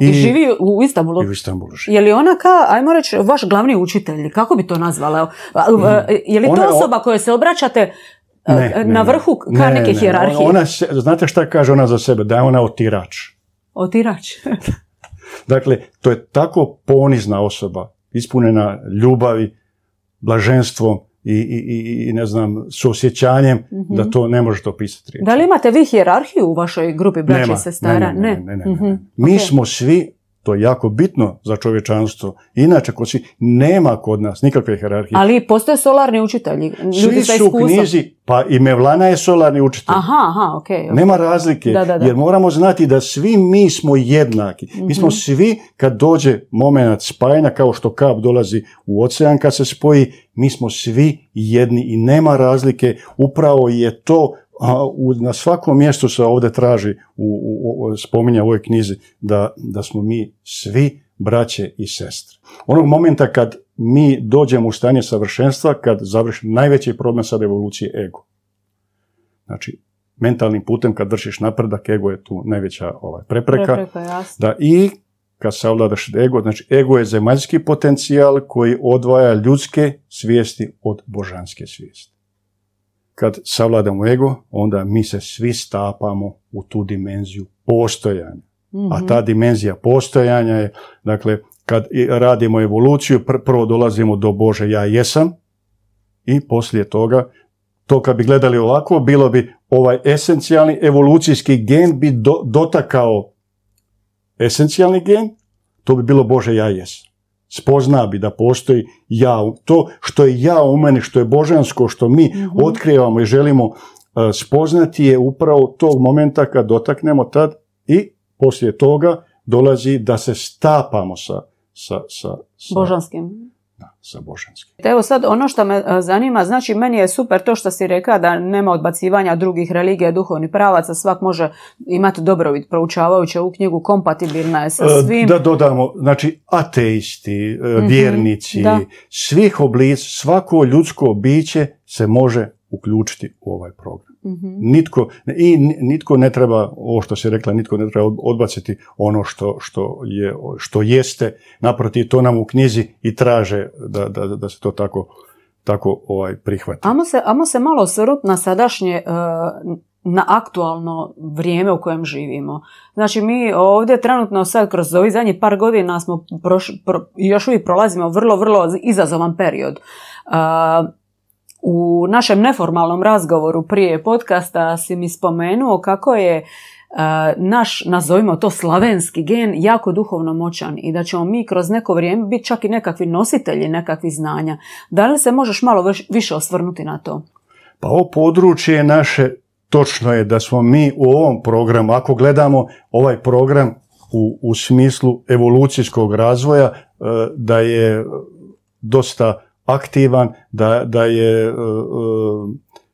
I, živi u Istanbulu? I u Istanbulu živi. Je li ona ka, ajmo reći, vaš glavni učitelj, kako bi to nazvala? Mm. E, je li to osoba kojoj se obraćate e, na vrhu ka ne, Ona, znate šta kaže ona za sebe? Da je ona otirač. Otirač. dakle, to je tako ponizna osoba, ispunena ljubavi, blaženstvo i, i, i ne znam, suosjećanjem mm da to ne možete opisati. Da li imate vi hijerarhiju u vašoj grupi braća i sestara? Ne, ne, ne. Mhm. Mi smo svi to je jako bitno za čovječanstvo. Inače, kod nema kod nas nikakve hierarhije. Ali postoje solarni učitelji. Svi su u knjizi, pa i Mevlana je solarni učitelj. Aha, aha, okej. Nema razlike, jer moramo znati da svi mi smo jednaki. Mi smo mhm. svi, kad dođe moment spajanja, kao što kap dolazi u ocean kad se spoji, mi smo svi jedni i nema razlike. Upravo je to a u, na svakom mjestu se ovdje traži, u, u, spominja u ovoj knjizi, da, da smo mi svi braće i sestre. Onog momenta kad mi dođemo u stanje savršenstva, kad završi najveći problem sa revolucije ego. Znači, mentalnim putem kad vršiš napredak, ego je tu najveća ovaj, prepreka. prepreka Da, I kad savladaš ego, znači ego je zemaljski potencijal koji odvaja ljudske svijesti od božanske svijesti. Kad savladamo ego, onda mi se svi stapamo u tu dimenziju postojanja. A mhm. ta dimenzija postojanja je, dakle, kad radimo evoluciju, prvo dolazimo do Bože ja jesam i poslije toga, to kad bi gledali ovako, bilo bi ovaj esencijalni evolucijski gen bi dotakao esencijalni gen, to bi bilo Bože ja jesam spozna bi da postoji ja. To što je ja u meni, što je božansko, što mi mhm. otkrivamo i želimo e, spoznati je upravo tog momenta kad dotaknemo tad i poslije toga dolazi da se stapamo sa, sa, sa, sa božanskim Evo sad ono što me e, zanima, znači meni je super to što si rekao da nema odbacivanja drugih religija i duhovnih pravaca, svak može imati dobrovid proučavajući ovu knjigu, kompatibilna je sa e, svim. Da dodamo, znači ateisti, e, mhm, vjernici, svih oblic, svako ljudsko biće se može uključiti u ovaj program. Mhm. Nitko, I nitko ne treba, ovo što se rekla, nitko ne treba odbaciti ono što, što, je, što jeste, naproti to nam u knjizi i traže da, da, da se to tako, tako ovaj, prihvati. Amo se, amo se malo osvrnuti na sadašnje e, na aktualno vrijeme u kojem živimo. Znači mi ovdje trenutno sad kroz ovih zadnjih par godina smo proš, još uvijek prolazimo vrlo, vrlo izazovan period. Uh, u našem neformalnom razgovoru prije podcasta si mi spomenuo kako je e, naš, nazovimo to slavenski gen, jako duhovno moćan i da ćemo mi kroz neko vrijeme biti čak i nekakvi nositelji nekakvih znanja. Da li se možeš malo više osvrnuti na to? Pa ovo područje naše, točno je da smo mi u ovom programu, ako gledamo ovaj program u, u smislu evolucijskog razvoja, e, da je dosta aktivan, da, da je e, e,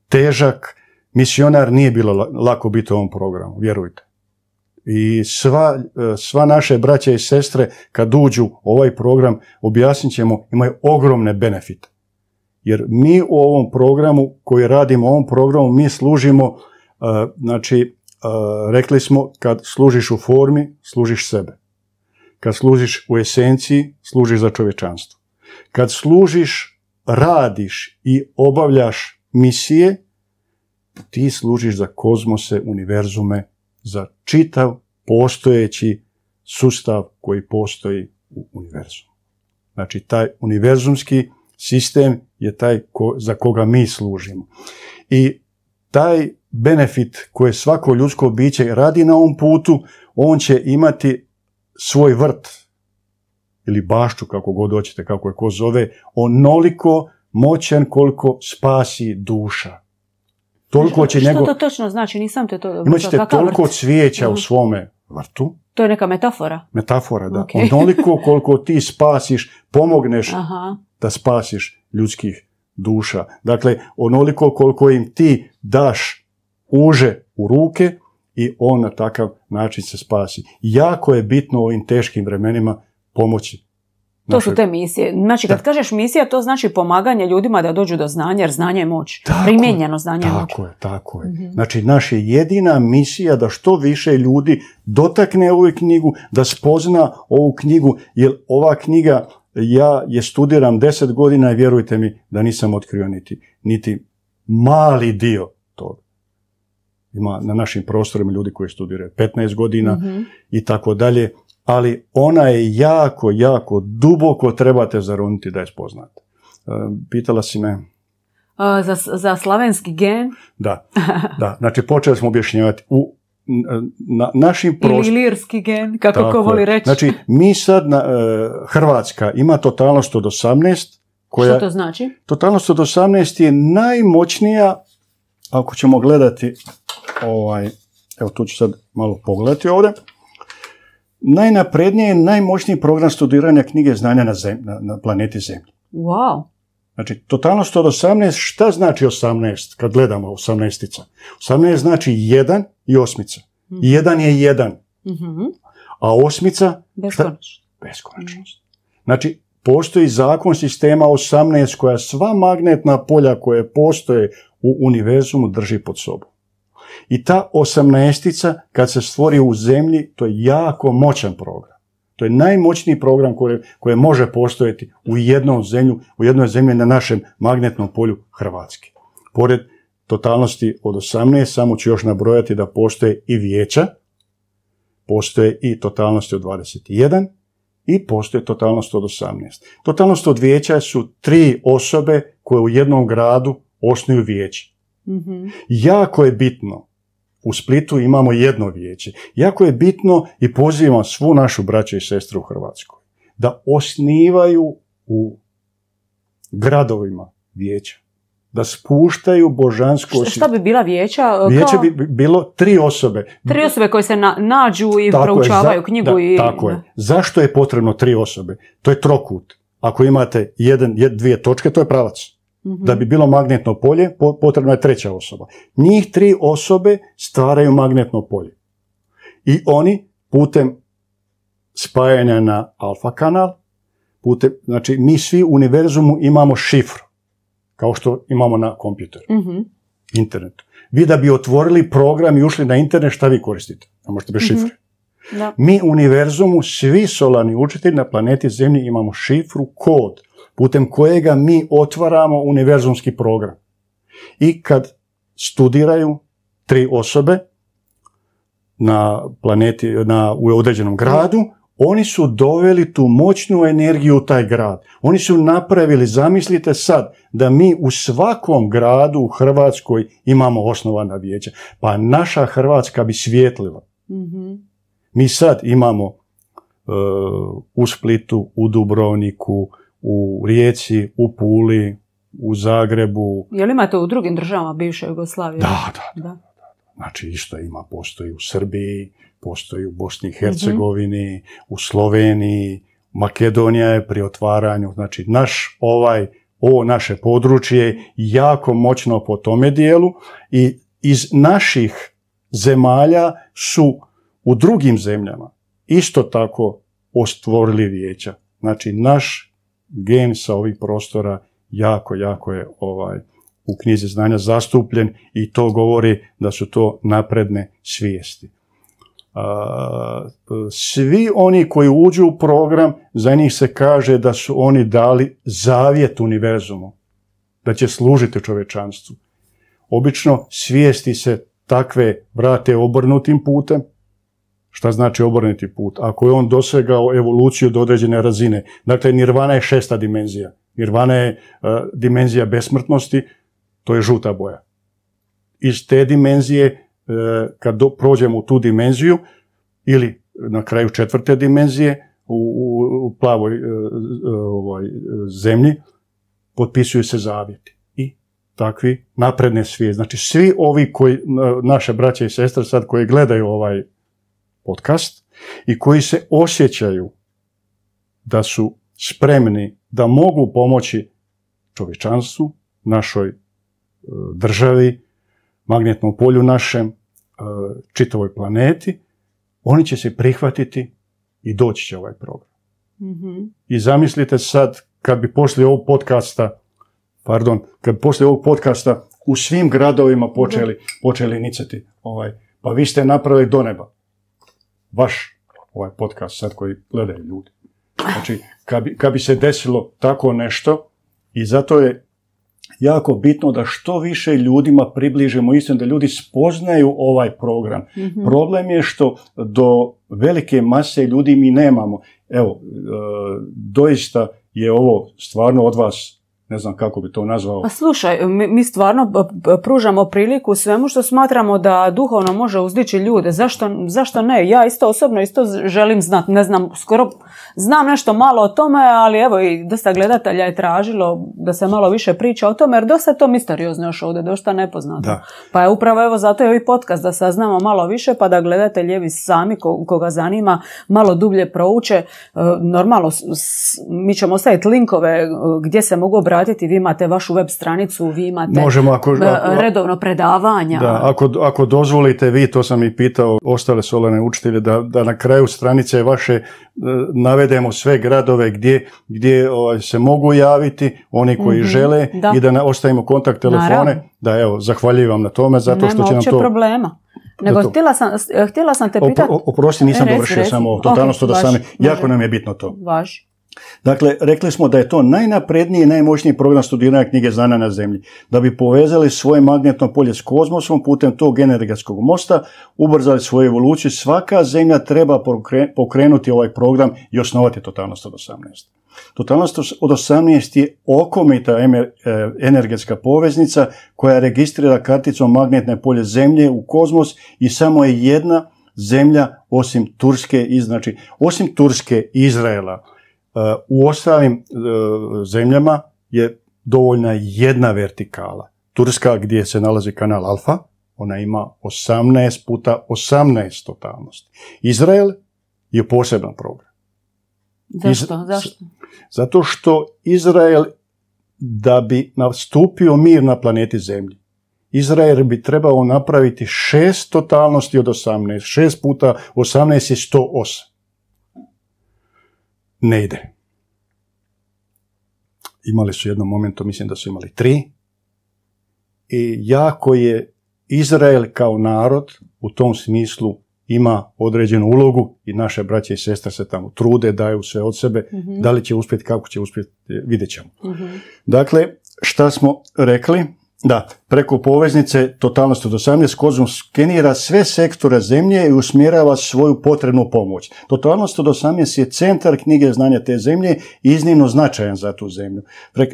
težak, misionar nije bilo lako biti u ovom programu, vjerujte. I sva, e, sva naše braće i sestre kad uđu u ovaj program, objasnit ćemo, imaju ogromne benefite. Jer mi u ovom programu koji radimo u ovom programu, mi služimo, znači, rekli smo, kad služiš u formi, služiš sebe. Kad služiš u esenciji, služiš za čovječanstvo. Kad služiš, radiš i obavljaš misije, ti služiš za kozmose, univerzume, za čitav postojeći sustav koji postoji u univerzumu. Znači, taj univerzumski sistem je taj za koga mi služimo. I taj benefit koje svako ljudsko biće radi na ovom putu, on će imati svoj vrt, ili bašću, kako god hoćete, kako je ko zove, onoliko moćan koliko spasi duša. Toliko će Što to točno znači? Nisam te to... Imaćete toliko cvijeća u mhm. svome vrtu. To je neka metafora? Metafora, da. Onoliko koliko ti spasiš, pomogneš da spasiš ljudskih duša. Dakle, onoliko koliko im ti daš uže u ruke i on na takav način se spasi. Jako je bitno u ovim teškim vremenima pomoći. To su te misije. Znači, kad kažeš misija, to znači pomaganje ljudima da dođu do znanja, jer znanje je moć. Tako, Primijenjeno znanje tako je moć. Tako je, tako je. Mhm. Znači, naša jedina misija da što više ljudi dotakne ovu knjigu, da spozna ovu knjigu, jer ova knjiga, ja je studiram deset godina i vjerujte mi da nisam otkrio niti, niti mali dio toga. Ima na našim prostorima ljudi koji studiraju 15 godina mhm. i tako dalje ali ona je jako, jako duboko trebate zaruniti da je spoznate. E, pitala si me... za, slavenski gen? Da, da. Znači počeli smo objašnjavati u e, na našim prostorima... gen, kako ko voli reći. Znači, mi sad, e, Hrvatska ima totalnost od 18, koja... Što to znači? Totalnost od 18 je najmoćnija, ako ćemo gledati, ovaj, evo tu ću sad malo pogledati ovdje, najnapredniji, najmoćniji program studiranja knjige znanja na, zem, na, na planeti Zemlji. Wow. Znači, totalno 118, šta znači 18 kad gledamo 18-ica? 18 znači 1 i osmica. 1 mm-hmm. je 1. Mm-hmm. A osmica? Beskonačnost. Beskonačnost. mm Znači, postoji zakon sistema 18 koja sva magnetna polja koje postoje u univerzumu drži pod sobom. I ta osamnaestica kad se stvori u zemlji, to je jako moćan program. To je najmoćniji program koji može postojati u jednom zemlju, u jednoj zemlji na našem magnetnom polju Hrvatske. Pored totalnosti od 18, samo ću još nabrojati da postoje i vijeća, postoje i totalnosti od 21 i postoje totalnost od 18. Totalnost od vijeća su tri osobe koje u jednom gradu osnuju vijeće. mm Jako je bitno u Splitu imamo jedno vijeće. Jako je bitno i pozivam svu našu braću i sestru u Hrvatskoj da osnivaju u gradovima vijeća. Da spuštaju božansku osjeću. Šta bi bila vijeća? E, vijeće bi bilo tri osobe. Tri osobe koje se nađu i proučavaju knjigu. i... Tako je. Zašto je potrebno tri osobe? To je trokut. Ako imate dvije točke, to je pravac. Mhm. Da bi bilo magnetno polje, potrebna je treća osoba. Njih tri osobe stvaraju magnetno polje. I oni putem spajanja na alfa kanal, putem, znači mi svi u univerzumu imamo šifru, kao što imamo na kompjuteru, mm-hmm. internetu. Vi da bi otvorili program i ušli na internet, šta vi koristite? A možete bez mm šifre. Da. Mi u univerzumu, svi solani učitelji na planeti Zemlji imamo šifru, kod putem kojega mi otvaramo univerzumski program. I kad studiraju tri osobe na planeti, na, u određenom gradu, oni su doveli tu moćnu energiju u taj grad. Oni su napravili, zamislite sad, da mi u svakom gradu u Hrvatskoj imamo osnovana vijeća. Pa naša Hrvatska bi svijetlila. Mhm. Mi sad imamo e, u Splitu, u Dubrovniku, u Rijeci, u Puli, u Zagrebu. Je li ima to u drugim državama bivše Jugoslavije? Da, da, da. Znači isto ima, postoji u Srbiji, postoji u Bosni i Hercegovini, u Sloveniji, Makedonija je pri otvaranju, znači naš ovaj, ovo naše područje jako moćno po tome dijelu i iz naših zemalja su u drugim zemljama isto tako ostvorili vijeća. Znači naš gen sa ovih prostora jako, jako je ovaj, u knjizi znanja zastupljen i to govori da su to napredne svijesti. Svi oni koji uđu u program, za njih se kaže da su oni dali zavjet univerzumu, da će služiti čovečanstvu. Obično svijesti se takve vrate obrnutim putem, Šta znači obrniti put? Ako je on dosegao evoluciju do određene razine. Dakle, nirvana je šesta dimenzija. Nirvana je e, dimenzija besmrtnosti, to je žuta boja. Iz te dimenzije, e, kad prođemo u tu dimenziju, ili na kraju četvrte dimenzije, u, plavoj e, ovaj, zemlji, potpisuju se zavjeti I takvi napredne svijet. Znači, svi ovi koji, naše braće i sestre sad koji gledaju ovaj podcast i koji se osjećaju da su spremni da mogu pomoći čovječanstvu, našoj e, državi, magnetnom polju našem, e, čitavoj planeti, oni će se prihvatiti i doći će ovaj program. Mm-hmm. I zamislite sad kad bi poslije ovog podcasta, pardon, kad bi poslije ovog podcasta u svim gradovima počeli, počeli nicati ovaj, pa vi ste napravili do neba vaš ovaj podcast sad koji gledaju ljudi. Znači, kad bi, bi se desilo tako nešto i zato je jako bitno da što više ljudima približimo istinu, da ljudi spoznaju ovaj program. Mhm. Problem je što do velike mase ljudi mi nemamo. Evo, e, doista je ovo stvarno od vas ne znam kako bi to nazvao. pa slušaj, mi, mi stvarno pružamo priliku svemu što smatramo da duhovno može uzdići ljude. Zašto, zašto ne? Ja isto osobno isto želim znat Ne znam, skoro znam nešto malo o tome, ali evo i dosta gledatelja je tražilo da se malo više priča o tome, jer dosta je to misteriozno još ovdje, dosta nepoznato. Pa je upravo evo zato je ovaj podcast da saznamo malo više, pa da gledateljevi sami ko, koga zanima malo dublje prouče. E, normalno, mi ćemo ostaviti linkove e, gdje se mogu obratiti vi imate vašu web stranicu, vi imate Možemo, e, ako, redovno predavanja. Da, ako, ako dozvolite vi, to sam i pitao ostale solene učitelje, da, da na kraju stranice vaše e, navedemo sve gradove gdje, gdje ovaj, se mogu javiti, oni koji mhm, žele i da ostavimo kontakt telefone. Da, evo, vam na tome, zato što će nam problema. Nego htjela sam, e, htjela sam te pitati... Oprosti, nisam dovršio samo to, to da Jako nam je bitno to. Važi. Dakle, rekli smo da je to najnapredniji i najmoćniji program studiranja knjige znanja na zemlji. Da bi povezali svoje magnetno polje s kozmosom putem tog energetskog mosta, ubrzali svoju evoluciju, svaka zemlja treba pokrenuti ovaj program i osnovati totalnost od 18. Totalnost od 18 je okomita e, energetska poveznica koja registrira karticom magnetne polje zemlje u kozmos i samo je jedna zemlja osim Turske znači osim Turske Izraela u ostalim e, zemljama je dovoljna jedna vertikala. Turska gdje se nalazi kanal Alfa, ona ima 18 puta 18 totalnosti. Izrael je poseban program. Zašto? Zato što Izrael, da bi nastupio mir na planeti Zemlji, Izrael bi trebao napraviti šest totalnosti od 18. Šest puta 18 je 108 ne ide. Imali su jednom momentu, mislim da su imali tri. I jako je Izrael kao narod u tom smislu ima određenu ulogu i naše braće i sestre se tamo trude, daju sve od sebe. Mhm. Da li će uspjeti, kako će uspjeti, vidjet ćemo. Mhm. Dakle, šta smo rekli? Da, preko poveznice Totalnost od 18 Kozum skenira sve sektore zemlje i usmjerava svoju potrebnu pomoć. Totalnost od 18 je centar knjige znanja te zemlje i iznimno značajan za tu zemlju. E,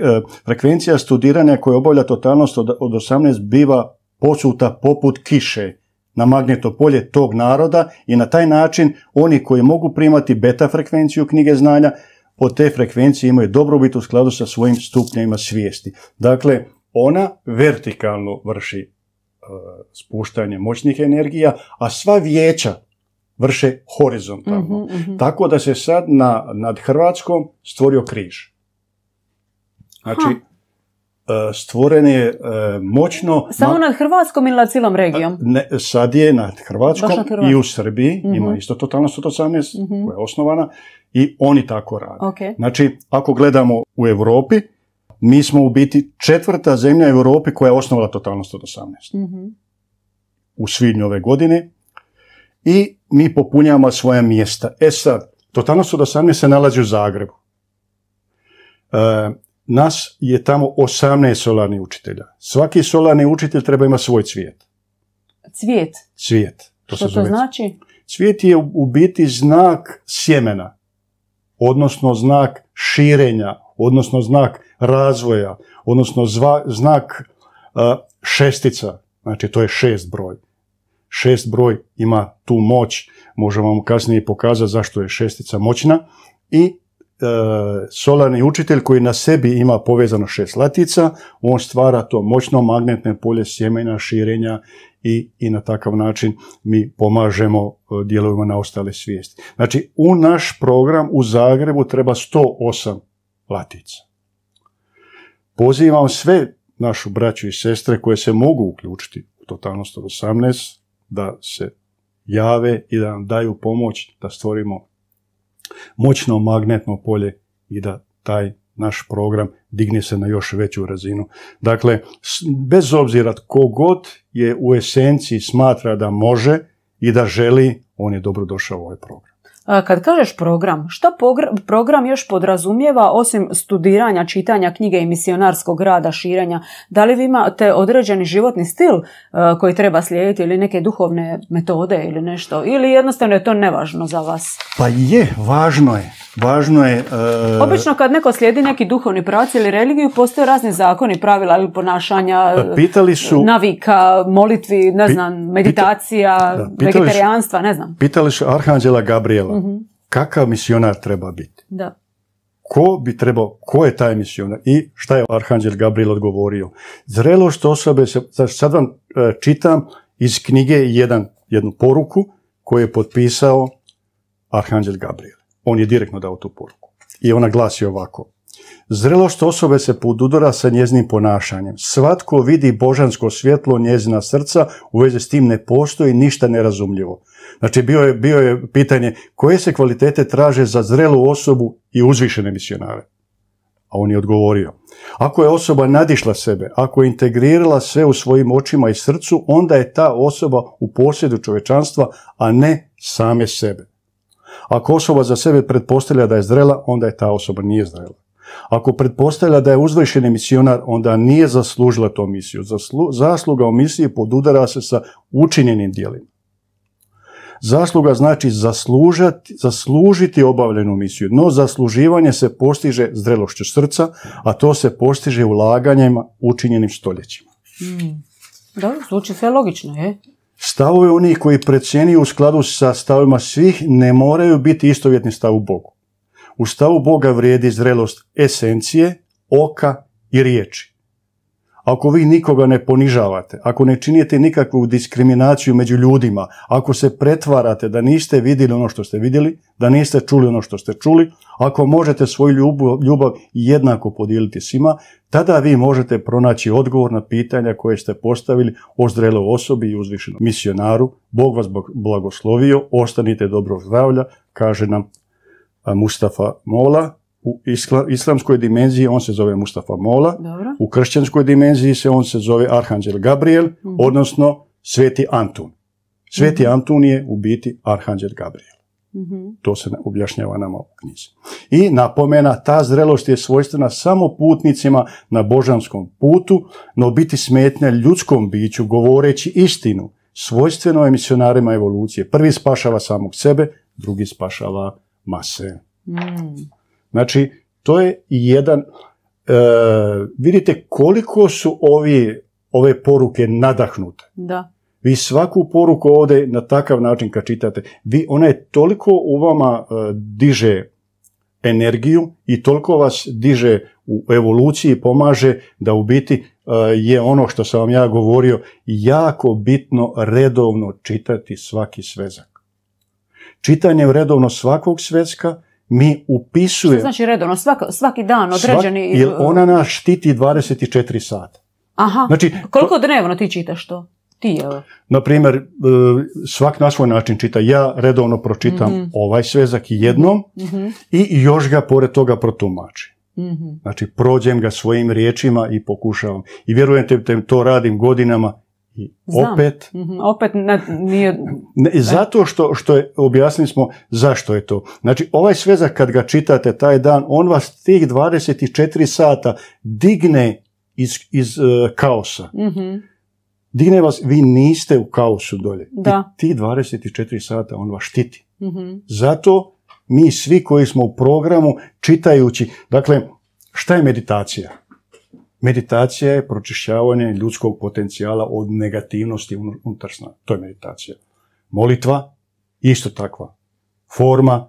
frekvencija studiranja koja obavlja Totalnost od 18 biva posuta poput kiše na magneto polje tog naroda i na taj način oni koji mogu primati beta frekvenciju knjige znanja od te frekvencije imaju dobrobit u skladu sa svojim stupnjima svijesti. Dakle, ona vertikalno vrši e, spuštanje moćnih energija, a sva vijeća vrše horizontalno. Mhm, mhm. Tako da se sad na, nad Hrvatskom stvorio križ. Znači, ha. E, stvoren je e, moćno... Samo nad Hrvatskom ili nad cijelom regijom? Ne, sad je nad Hrvatskom i u Srbiji. Mhm. Ima isto totalno 118 koja je osnovana i oni tako rade. Okay. Znači, ako gledamo u Europi, mi smo u biti četvrta zemlja u Europi koja je osnovala Totalnost od mm U svibnju ove godine. I mi popunjavamo svoja mjesta. E sad, od se nalazi u Zagrebu. E, nas je tamo 18 solarnih učitelja. Svaki solarni učitelj treba imati svoj cvijet. Cvijet? Cvijet. To Što znači? Cvijet je u biti znak sjemena, odnosno znak širenja odnosno znak razvoja, odnosno znak šestica, znači to je šest broj. Šest broj ima tu moć, možemo vam kasnije pokazati zašto je šestica moćna i e, solarni učitelj koji na sebi ima povezano šest latica, on stvara to moćno magnetne polje sjemena, širenja i, i na takav način mi pomažemo e, dijelovima na ostale svijesti. Znači, u naš program u Zagrebu treba 108 latica. Pozivam sve našu braću i sestre koje se mogu uključiti u totalnost od 18 da se jave i da nam daju pomoć da stvorimo moćno magnetno polje i da taj naš program digne se na još veću razinu. Dakle, bez obzira kogod je u esenciji smatra da može i da želi, on je došao u ovaj program. Kad kažeš program, što program još podrazumijeva osim studiranja, čitanja knjige i misionarskog rada, širenja? Da li vi imate određeni životni stil koji treba slijediti ili neke duhovne metode ili nešto? Ili jednostavno je to nevažno za vas? Pa je, važno je. Važno je... E, Obično kad neko slijedi neki duhovni prac ili religiju, postoje razni zakoni, pravila ili ponašanja, pa, navika, molitvi, ne znam, meditacija, vegetarijanstva, ne znam. Pitali su Arhanđela Gabriela mm Kakav misionar treba biti? Da. Ko bi trebao, ko je taj misionar i šta je Arhanđel Gabriel odgovorio? Zrelost osobe, sad vam e, čitam iz knjige jedan, jednu poruku koju je potpisao Arhanđel Gabriel. On je direktno dao tu poruku. I ona glasi ovako. Zrelost osobe se podudora sa njeznim ponašanjem. Svatko vidi božansko svjetlo njezina srca, u vezi s tim ne postoji ništa nerazumljivo. Znači, bio je, bio je pitanje koje se kvalitete traže za zrelu osobu i uzvišene misionare. A on je odgovorio. Ako je osoba nadišla sebe, ako je integrirala sve u svojim očima i srcu, onda je ta osoba u posjedu čovečanstva, a ne same sebe. Ako osoba za sebe pretpostavlja da je zrela, onda je ta osoba nije zrela. Ako pretpostavlja da je uzvišeni misionar, onda nije zaslužila to misiju. zasluga u misiji podudara se sa učinjenim dijelima. Zasluga znači zaslužiti obavljenu misiju, no zasluživanje se postiže zrelošću srca, a to se postiže ulaganjima učinjenim stoljećima. Mm. Da, zvuči sve logično, je. Stavove onih koji precjenjuju u skladu sa stavima svih ne moraju biti istovjetni u Bogu. U stavu Boga vrijedi zrelost esencije, oka i riječi. Ako vi nikoga ne ponižavate, ako ne činite nikakvu diskriminaciju među ljudima, ako se pretvarate da niste vidjeli ono što ste vidjeli, da niste čuli ono što ste čuli, ako možete svoju ljubav, jednako podijeliti svima, tada vi možete pronaći odgovor na pitanja koje ste postavili o zreloj osobi i uzvišenom misionaru. Bog vas blagoslovio, ostanite dobro zdravlja, kaže nam Mustafa Mola, u islamskoj dimenziji on se zove Mustafa Mola, u kršćanskoj dimenziji se on se zove Arhanđel Gabriel, mhm. odnosno Sveti Antun. Sveti mm Antun je u biti Arhanđel Gabriel. Mhm. To se objašnjava nam u knjizi. I napomena, ta zrelost je svojstvena samo putnicima na božanskom putu, no biti smetnja ljudskom biću govoreći istinu. Svojstveno je misionarima evolucije. Prvi spašava samog sebe, drugi spašava mase. Mm. Znači, to je jedan... E, vidite koliko su ove poruke nadahnute. Da. Vi svaku poruku ovdje na takav način kad čitate, vi, ona je toliko u vama e, diže energiju i toliko vas diže u evoluciji, pomaže da u biti e, je ono što sam vam ja govorio jako bitno redovno čitati svaki svezak čitanjem redovno svakog sveska mi upisuje... Što znači redovno? Svaki, dan određeni... jer ona nas štiti 24 sata. Aha. Znači, Koliko dnevno ti čitaš to? Ti Na primjer, e, svak na svoj način čita. Ja redovno pročitam mhm. ovaj svezak jednom mhm. Mhm. i još ga pored toga protumačim. Znači, prođem ga svojim riječima i pokušavam. I vjerujem te, te to radim godinama i opet... Mhm, opet ne, nije... Ne, zato što, što je, objasnili smo zašto je to. Znači, ovaj svezak kad ga čitate taj dan, on vas tih 24 sata digne iz, iz e, kaosa. Mhm. Digne vas, vi niste u kaosu dolje. Da. ti 24 sata on vas štiti. Mhm. Zato mi svi koji smo u programu čitajući, dakle, šta je meditacija? Meditacija je pročišćavanje ljudskog potencijala od negativnosti unutar To je meditacija. Molitva, isto takva. Forma, e,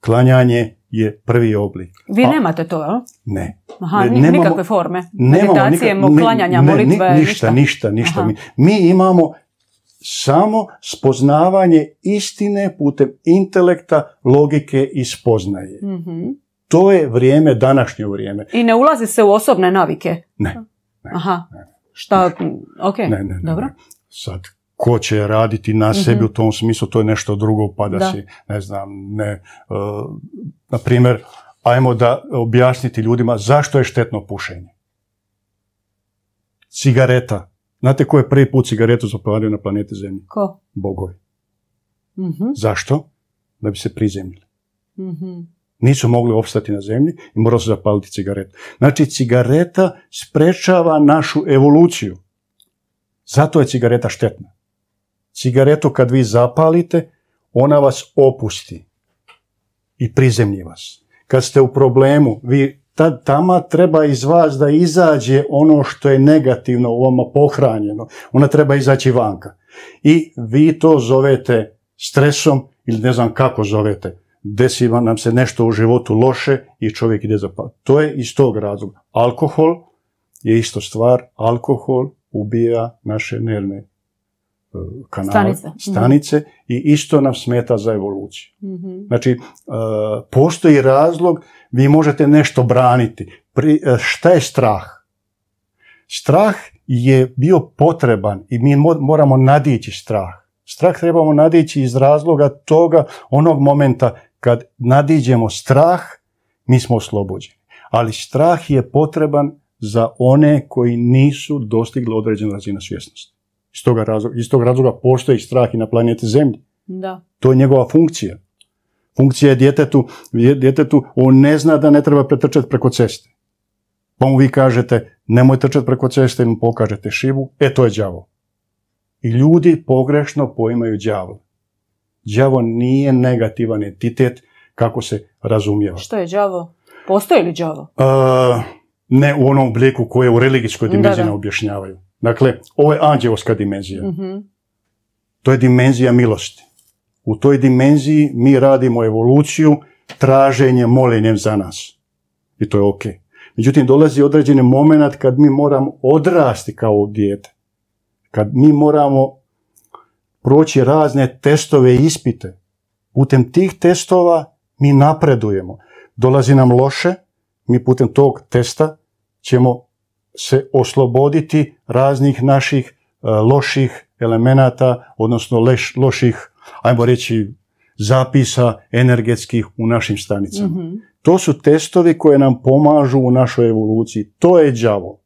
klanjanje je prvi oblik. Vi nemate to, Ne. Aha, nikakve forme. Meditacije, klanjanja, ne, ništa. Ništa, ništa. Mi, mi imamo samo spoznavanje istine putem intelekta, logike i spoznaje. Mhm. To je vrijeme, današnje vrijeme. I ne ulazi se u osobne navike? Ne. Aha. Šta? Ok, ne, ne, dobro. Sad, ko će raditi na mhm. sebi u tom smislu, to je nešto drugo, pa da, si, ne znam, ne, e, Naprimjer, ajmo da objasniti ljudima zašto je štetno pušenje. Cigareta. Znate ko je prvi put cigaretu zapalio na planeti Zemlji? Ko? Bogovi. Mhm. Zašto? Da bi se prizemljili. mm nisu mogli opstati na zemlji i morali se zapaliti cigaretu. Znači, cigareta sprečava našu evoluciju. Zato je cigareta štetna. Cigaretu kad vi zapalite, ona vas opusti i prizemlji vas. Kad ste u problemu, vi tad tama treba iz vas da izađe ono što je negativno u vama pohranjeno. Ona treba izaći vanka. I vi to zovete stresom ili ne znam kako zovete desi nam se nešto u životu loše i čovjek ide za pad. To je iz tog razloga. Alkohol je isto stvar. Alkohol ubija naše nervne e, kanale, mhm. stanice, i isto nam smeta za evoluciju. Mhm. Znači, e, postoji razlog, vi možete nešto braniti. E, šta je strah? Strah je bio potreban i mi moramo nadići strah. Strah trebamo nadići iz razloga toga, onog momenta kad nadiđemo strah, mi smo oslobođeni. Ali strah je potreban za one koji nisu dostigli određenu razinu svjesnosti. Iz toga razloga, iz tog razloga postoji strah i na planeti Zemlji. Da. To je njegova funkcija. Funkcija je djetetu, on ne zna da ne treba pretrčati preko ceste. Pa mu vi kažete, nemoj trčati preko ceste im mu pokažete šivu, e to je đavo. I ljudi pogrešno poimaju đavo đavo nije negativan entitet kako se razumijeva. Što je đavo? Postoji li đavo? ne u onom obliku koje u religijskoj dimenziji ne objašnjavaju. Dakle, ovo je anđeoska dimenzija. Mhm. To je dimenzija milosti. U toj dimenziji mi radimo evoluciju traženjem, molenjem za nas. I to je ok. Međutim, dolazi određeni moment kad mi moramo odrasti kao dijete. Kad mi moramo proći razne testove i ispite. Putem tih testova mi napredujemo. Dolazi nam loše, mi putem tog testa ćemo se osloboditi raznih naših e, loših elemenata, odnosno loših, ajmo reći, zapisa energetskih u našim stanicama. Mhm. To su testovi koje nam pomažu u našoj evoluciji. To je đavo.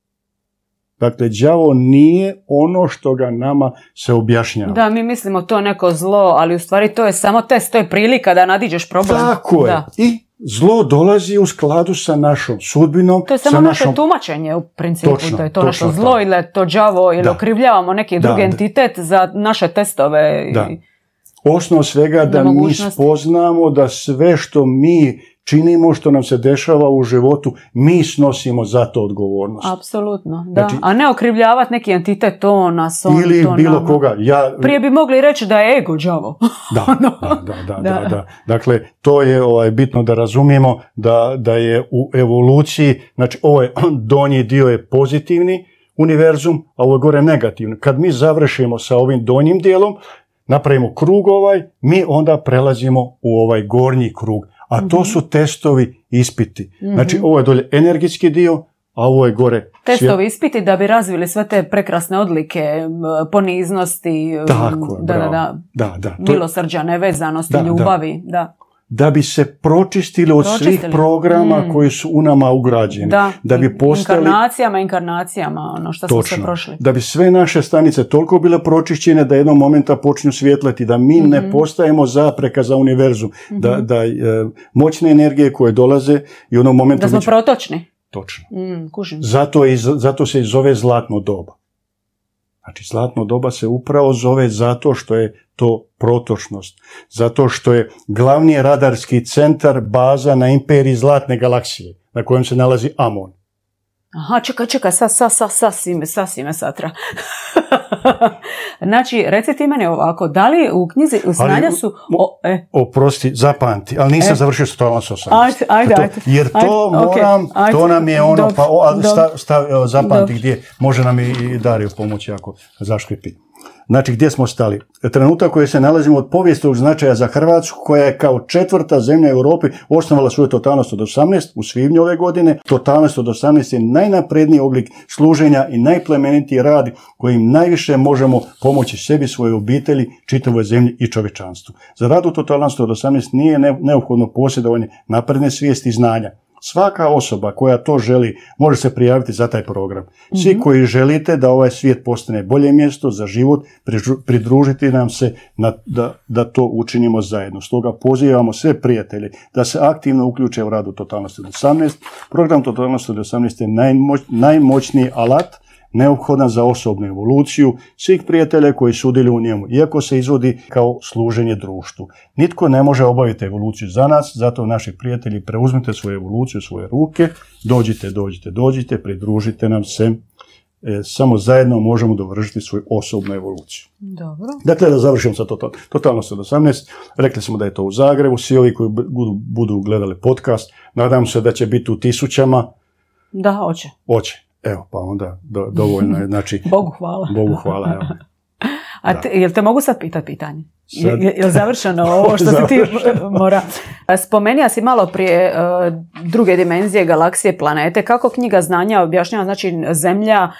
Dakle, đavo nije ono što ga nama se objašnjava. Da, mi mislimo to neko zlo, ali u stvari to je samo test, to je prilika da nadiđeš problem. Tako je. I zlo dolazi u skladu sa našom sudbinom. To je samo naše tumačenje u principu. to je to naše zlo ili to đavo ili okrivljavamo neki drugi entitet za naše testove. Da. Osnov svega da mi spoznamo da sve što mi činimo što nam se dešava u životu, mi snosimo za to odgovornost. Apsolutno, da. Znači, a ne okrivljavati neki entitet, to nas on, Ili to bilo koga. Ja, Prije bi mogli reći da je ego đavo. Ono, da, da, da, da, da, Dakle, to je ovaj, bitno da razumijemo da, da je u evoluciji, znači ovaj donji dio je pozitivni, univerzum, a ovo je gore negativno. Kad mi završimo sa ovim donjim dijelom, napravimo krug ovaj, mi onda prelazimo u ovaj gornji krug a to mhm. su testovi ispiti. Znači, mhm. ovo je dolje energetski dio, a ovo je gore... Testovi ispiti da bi razvili sve te prekrasne odlike, poniznosti, Tako, da, da, vezanosti, ljubavi. Da da bi se pročistili od svih programa mm. koji su u nama ugrađeni. Da, bi postali... inkarnacijama, inkarnacijama, ono što smo se prošli. Da bi sve naše stanice toliko bile pročišćene da jednog momenta počnu svjetlati, da mi ne mhm. postajemo zapreka za univerzum, da, mhm. da e, moćne energije koje dolaze i onog momenta... Da smo protočni. Točno. Mm, zato, zato se i zove zlatno doba. Znači, zlatno doba se upravo zove zato što je to protočnost. Zato što je glavni radarski centar baza na imperiji zlatne galaksije, na kojem se nalazi Amon. Aha, čekaj, čekaj, sad, satra. znači, recite ti mene ovako, da li u knjizi znanja su... O, e. Oprosti, zapamti, ali nisam e. završio s tolom sa osam Jer to ajde, moram, to nam je ono, pa o, stav, stav, zapamti gdje, može nam i Dario pomoći ako zaškripi. Znači gdje smo stali? Trenutak koji se nalazimo od povijesnog značaja za Hrvatsku koja je kao četvrta zemlja u Europi osnovala svoju totalnost od 18 u svibnju ove godine. Totalnost od 18 je najnapredniji oblik služenja i najplemenitiji rad kojim najviše možemo pomoći sebi, svoje obitelji, čitavoj zemlji i čovječanstvu. Za rad u totalnosti od 18 nije neophodno posjedovanje napredne svijesti i znanja Svaka osoba koja to želi može se prijaviti za taj program. Svi mhm. koji želite da ovaj svijet postane bolje mjesto za život, pridružiti nam se da, to učinimo zajedno. Stoga pozivamo sve prijatelje da se aktivno uključe u radu Totalnosti od 18. Program Totalnosti od 18 je najmoćniji alat neophodan za osobnu evoluciju svih prijatelja koji sudjeluju u njemu, iako se izvodi kao služenje društvu. Nitko ne može obaviti evoluciju za nas, zato naši prijatelji preuzmite svoju evoluciju, svoje ruke, dođite, dođite, dođite, pridružite nam se, e, samo zajedno možemo dovršiti svoju osobnu evoluciju. Dobro. Dakle, da završim sa total, totalno sa 18. Rekli smo da je to u Zagrebu. Svi ovi koji budu, budu gledali podcast, nadam se da će biti u tisućama. Da, hoće. Hoće. Evo, pa onda dovoljno je. Znači, Bogu hvala. Bogu hvala, evo. A te, jel te mogu sad pitati pitanje? Je, je završeno ovo što se ti mora? Spomenija si malo prije e, druge dimenzije galaksije planete. Kako knjiga znanja objašnjava, znači zemlja e,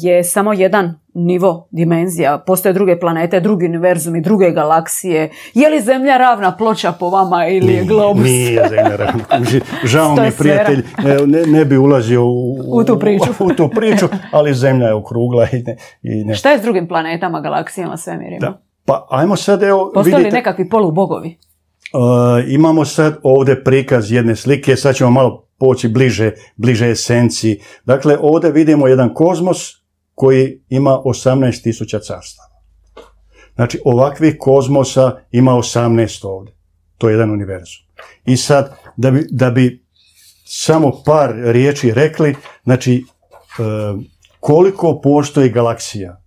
je samo jedan nivo dimenzija, postoje druge planete, drugi univerzumi, druge galaksije. Je li zemlja ravna ploča po vama ili je globus? Nije zemlja ravna. Žao mi prijatelj, ne, bi ulazio u, u, tu priču. priču. ali zemlja je okrugla. Šta je s drugim planetama, galaksijama, svemirima? Da. Pa ajmo sad, evo... li nekakvi polubogovi? E, imamo sad ovdje prikaz jedne slike, sad ćemo malo poći bliže, bliže esenciji. Dakle, ovdje vidimo jedan kozmos koji ima 18.000 carstava. Znači, ovakvih kozmosa ima 18 ovdje. To je jedan univerzum. I sad, da bi, da bi samo par riječi rekli, znači, e, koliko postoji galaksija,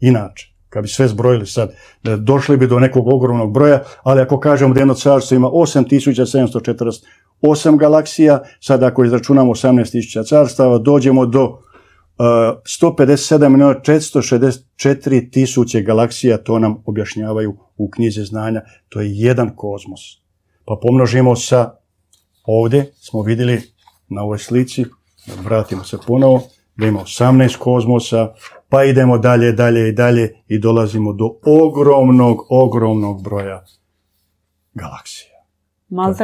inače, kad bi sve zbrojili sad, e, došli bi do nekog ogromnog broja, ali ako kažemo da jedno carstvo ima 8748 galaksija, sad ako izračunamo 18.000 carstava, dođemo do 157 milijuna 464 tisuće galaksija, to nam objašnjavaju u knjizi znanja, to je jedan kozmos. Pa pomnožimo sa, ovdje smo vidjeli na ovoj slici, vratimo se ponovo, da ima 18 kozmosa, pa idemo dalje, dalje i dalje i dolazimo do ogromnog, ogromnog broja galaksija.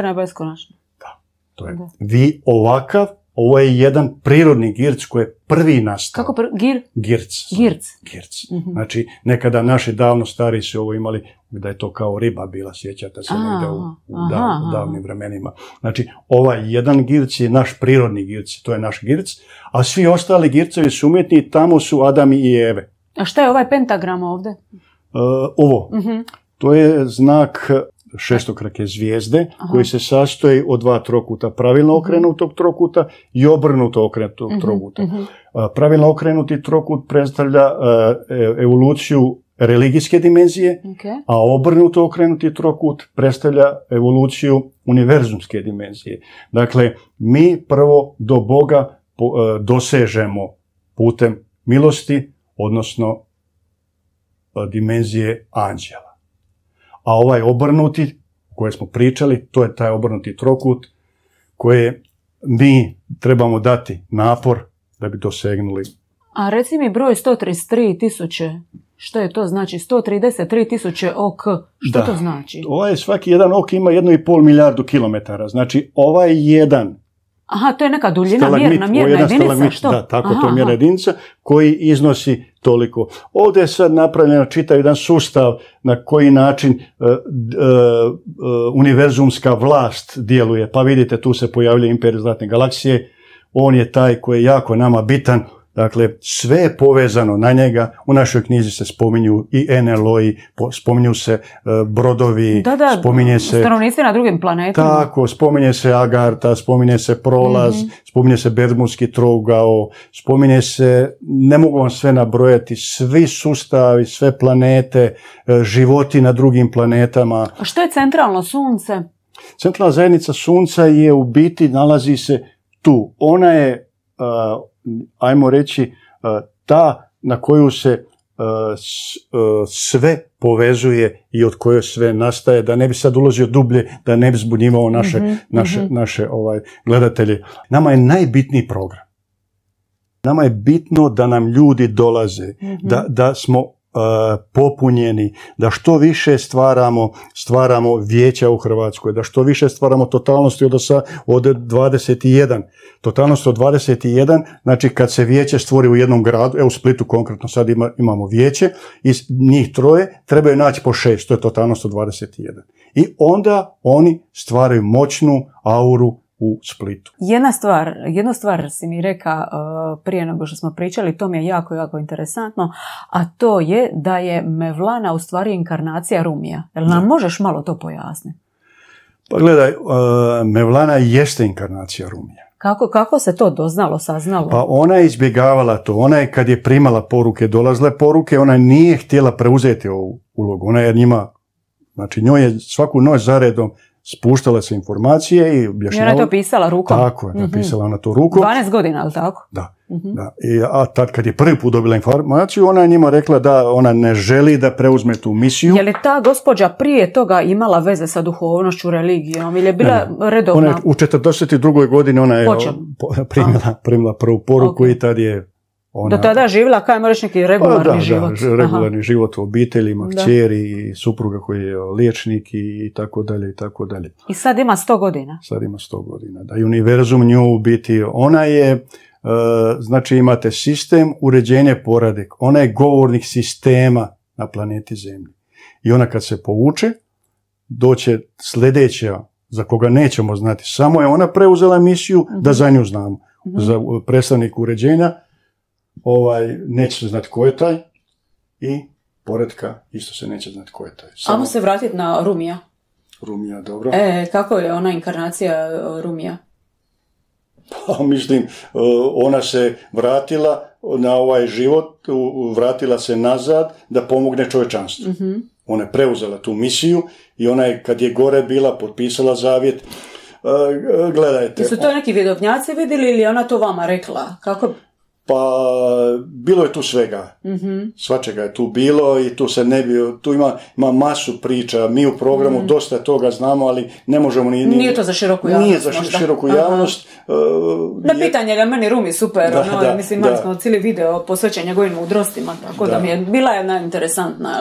je beskonačno. Da, to je. Vi ovakav ovo je jedan prirodni girc koji je prvi nastao. Kako prvi? gir? Girc. Znači. Girc. girc. Mhm. Znači, nekada naši davno stari su ovo imali, da je to kao riba bila, sjećate se negdje u, davnim vremenima. Znači, ovaj jedan girc je naš prirodni girc, to je naš girc, a svi ostali gircevi su umjetni, tamo su Adam i Eve. A šta je ovaj pentagram ovdje? E, ovo. Mhm. To je znak šestokrake zvijezde koji se sastoji od dva trokuta. Pravilno mhm. okrenutog trokuta i obrnuto okrenutog mhm, trokuta. Mhm. Pravilno okrenuti trokut predstavlja e, evoluciju religijske dimenzije, a obrnuto okrenuti trokut predstavlja evoluciju univerzumske dimenzije. Dakle, mi prvo do Boga e, dosežemo putem milosti, odnosno e, dimenzije anđela a ovaj obrnuti, koje smo pričali, to je taj obrnuti trokut koje mi trebamo dati napor da bi dosegnuli. A reci mi broj 133 tisuće, što je to znači? 133 tisuće ok, što to znači? Ovaj svaki jedan ok ima jednu pol milijardu kilometara, znači ovaj jedan Aha, to je neka duljina mjerna, mjerna jedinica? Da, tako, to je mjerna jedinica koji iznosi toliko. Ovdje je sad napravljeno čitav jedan sustav na koji način e, e, e, univerzumska vlast djeluje. Pa vidite, tu se pojavljuje imperij Zlatne galaksije. On je taj koji je jako nama bitan Dakle, sve je povezano na njega. U našoj knjizi se spominju i NLO-i, spominju se e, brodovi, da, da, spominje se... stanovnici na drugim planetama. Tako, spominje se Agarta, spominje se Prolaz, mhm. spominje se Bermudski trougao, spominje se, ne mogu vam sve nabrojati, svi sustavi, sve planete, e, životi na drugim planetama. A što je centralno sunce? Centralna zajednica sunca je u biti, nalazi se tu. Ona je... E, ajmo reći, e, ta na koju se e, e, sve povezuje i od koje sve nastaje, da ne bi sad ulazio dublje, da ne bi zbunjivao naše, mhm, mhm. naše, naše ovaj, gledatelje. Nama je najbitniji program. Nama je bitno da nam ljudi dolaze, mhm. da, da smo E, popunjeni, da što više stvaramo, stvaramo vijeća u Hrvatskoj, da što više stvaramo totalnosti od, osa, od 21. Totalnost od 21, znači kad se vijeće stvori u jednom gradu, evo u Splitu konkretno sad ima, imamo vijeće, iz njih troje trebaju naći po šest, to je totalnost od 21. I onda oni stvaraju moćnu auru u Splitu. Jedna stvar, jednu stvar si mi reka uh, prije nego što smo pričali, to mi je jako, jako interesantno, a to je da je Mevlana u stvari inkarnacija Rumija. Jel nam možeš malo to pojasniti? Pa gledaj, uh, Mevlana jeste inkarnacija Rumija. Kako, kako se to doznalo, saznalo? Pa ona je izbjegavala to. Ona je kad je primala poruke, dolazle poruke, ona nije htjela preuzeti ovu ulogu. Ona je njima, znači njoj je svaku noć zaredom Spuštala se informacije i objašnjavala. ona je to pisala rukom. Tako je, napisala mhm. ona to rukom. 12 godina, ali tako? Da. Mhm. a tad kad je prvi put dobila informaciju, ona je njima rekla da ona ne želi da preuzme tu misiju. Je li ta gospođa prije toga imala veze sa duhovnošću, religijom ili je bila redovna? Ona u 42. godini ona je primila, prvu poruku i tad je do tada živila kaj moraš neki regularni pa da, život. Da, regularni Aha. život u obiteljima, kćeri, supruga koji je liječnik i tako dalje i tako dalje. I sad ima 100 godina. Sad ima 100 godina, da. univerzum nju u biti, ona je, e, znači imate sistem uređenje poradek. Ona je govornik sistema na planeti Zemlji. I ona kad se povuče, doće sljedeća za koga nećemo znati. Samo je ona preuzela misiju da mhm. za nju znamo. Mhm. Za predstavnik uređenja ovaj, neće se znati ko je taj i poredka isto se neće znati ko je taj. Samo... Amo se vratiti na Rumija. Rumija, dobro. E, kako je ona inkarnacija e, Rumija? Pa, mislim, e, ona se vratila na ovaj život, vratila se nazad da pomogne čovječanstvu. Mhm. Ona je preuzela tu misiju i ona je, kad je gore bila, potpisala zavjet. E, gledajte. Su to neki vjedovnjaci vidjeli ili ona to vama rekla? Kako pa bilo je tu svega. mm Svačega je tu bilo i tu se ne bi, tu ima, ima masu priča, mi u programu mhm. dosta toga znamo, ali ne možemo ni... Nije to za široku javnost. Nije za široku javnost. E, na je... pitanje da meni Rumi super, ono, mislim imali smo cijeli video posvećen njegovim mudrostima, tako da. mi je bila jedna interesantna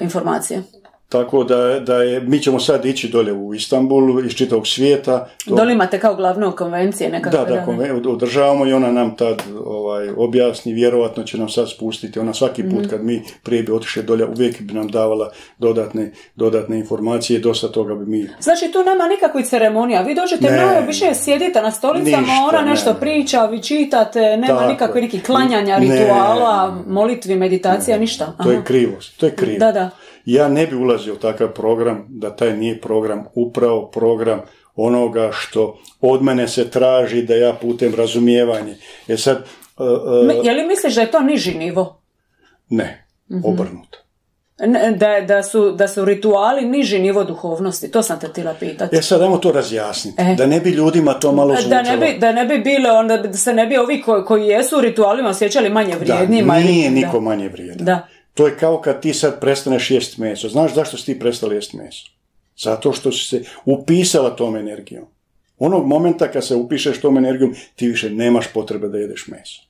informacija. Tako da, da je, mi ćemo sad ići dolje u Istanbulu iz čitavog svijeta. To... Dolje imate kao glavnu konvencije nekakve? Da, da, konven... održavamo i ona nam tad ovaj, objasni, vjerovatno će nam sad spustiti. Ona svaki put mhm. kad mi prije bi otišli dolje, uvijek bi nam davala dodatne, dodatne informacije, dosta toga bi mi... Znači tu nema nikakvih ceremonija, vi dođete ne, mnogo, više sjedite na stolicama, ništa, ona nešto ne. priča, vi čitate, nema Tako, nikakvih klanjanja, ne, rituala, molitvi, meditacija, ništa. To je krivost, to je krivo. Da, da. Ja ne bi ulazio u takav program da taj nije program upravo program onoga što od mene se traži da ja putem razumijevanja. E sad... E, e, je li misliš da je to niži nivo? Ne, mhm. obrnuto. Da, da, su, da su rituali niži nivo duhovnosti, to sam te tila pitati. E sad, ajmo to razjasniti, e. da ne bi ljudima to malo zvučalo. Da ne bi, da ne bi bile, onda da se ne bi ovi koji, koji jesu u ritualima osjećali manje vrijednima. Da, nije niko manje vrijedan. Da. To je kao kad ti sad prestaneš jesti meso. Znaš zašto si ti prestali jesti meso? Zato što si se upisala tom energijom. Onog momenta kad se upišeš tom energijom, ti više nemaš potrebe da jedeš meso.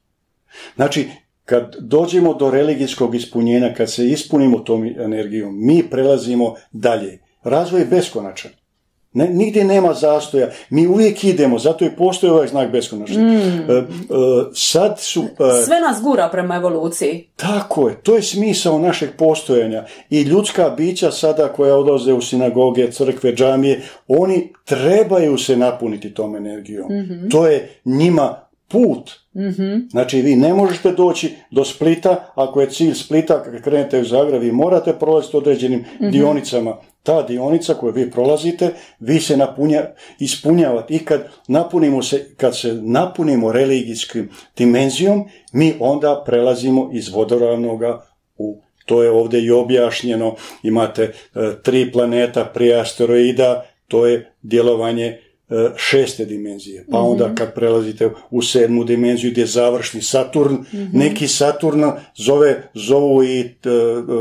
Znači, kad dođemo do religijskog ispunjenja, kad se ispunimo tom energijom, mi prelazimo dalje. Razvoj je beskonačan. Ne, nigdje nema zastoja. Mi uvijek idemo, zato i postoji ovaj znak beskonačnosti. Mm. E, e, sad su... E, Sve nas gura prema evoluciji. Tako je, to je smisao našeg postojanja. I ljudska bića sada koja odlaze u sinagoge, crkve, džamije, oni trebaju se napuniti tom energijom. Mhm. To je njima put mm Znači vi ne možete doći do Splita, ako je cilj Splita, kad krenete u Zagreb, vi morate prolaziti određenim mhm. dionicama. Ta dionica koju vi prolazite, vi se napunja, ispunjavate i kad napunimo se, kad se napunimo religijskim dimenzijom, mi onda prelazimo iz vodoravnoga u to je ovdje i objašnjeno, imate e, tri planeta prije asteroida, to je djelovanje E, šeste dimenzije, pa onda mhm. kad prelazite u sedmu dimenziju gdje je završni Saturn, mhm. neki Saturn zove, zovu i e, e,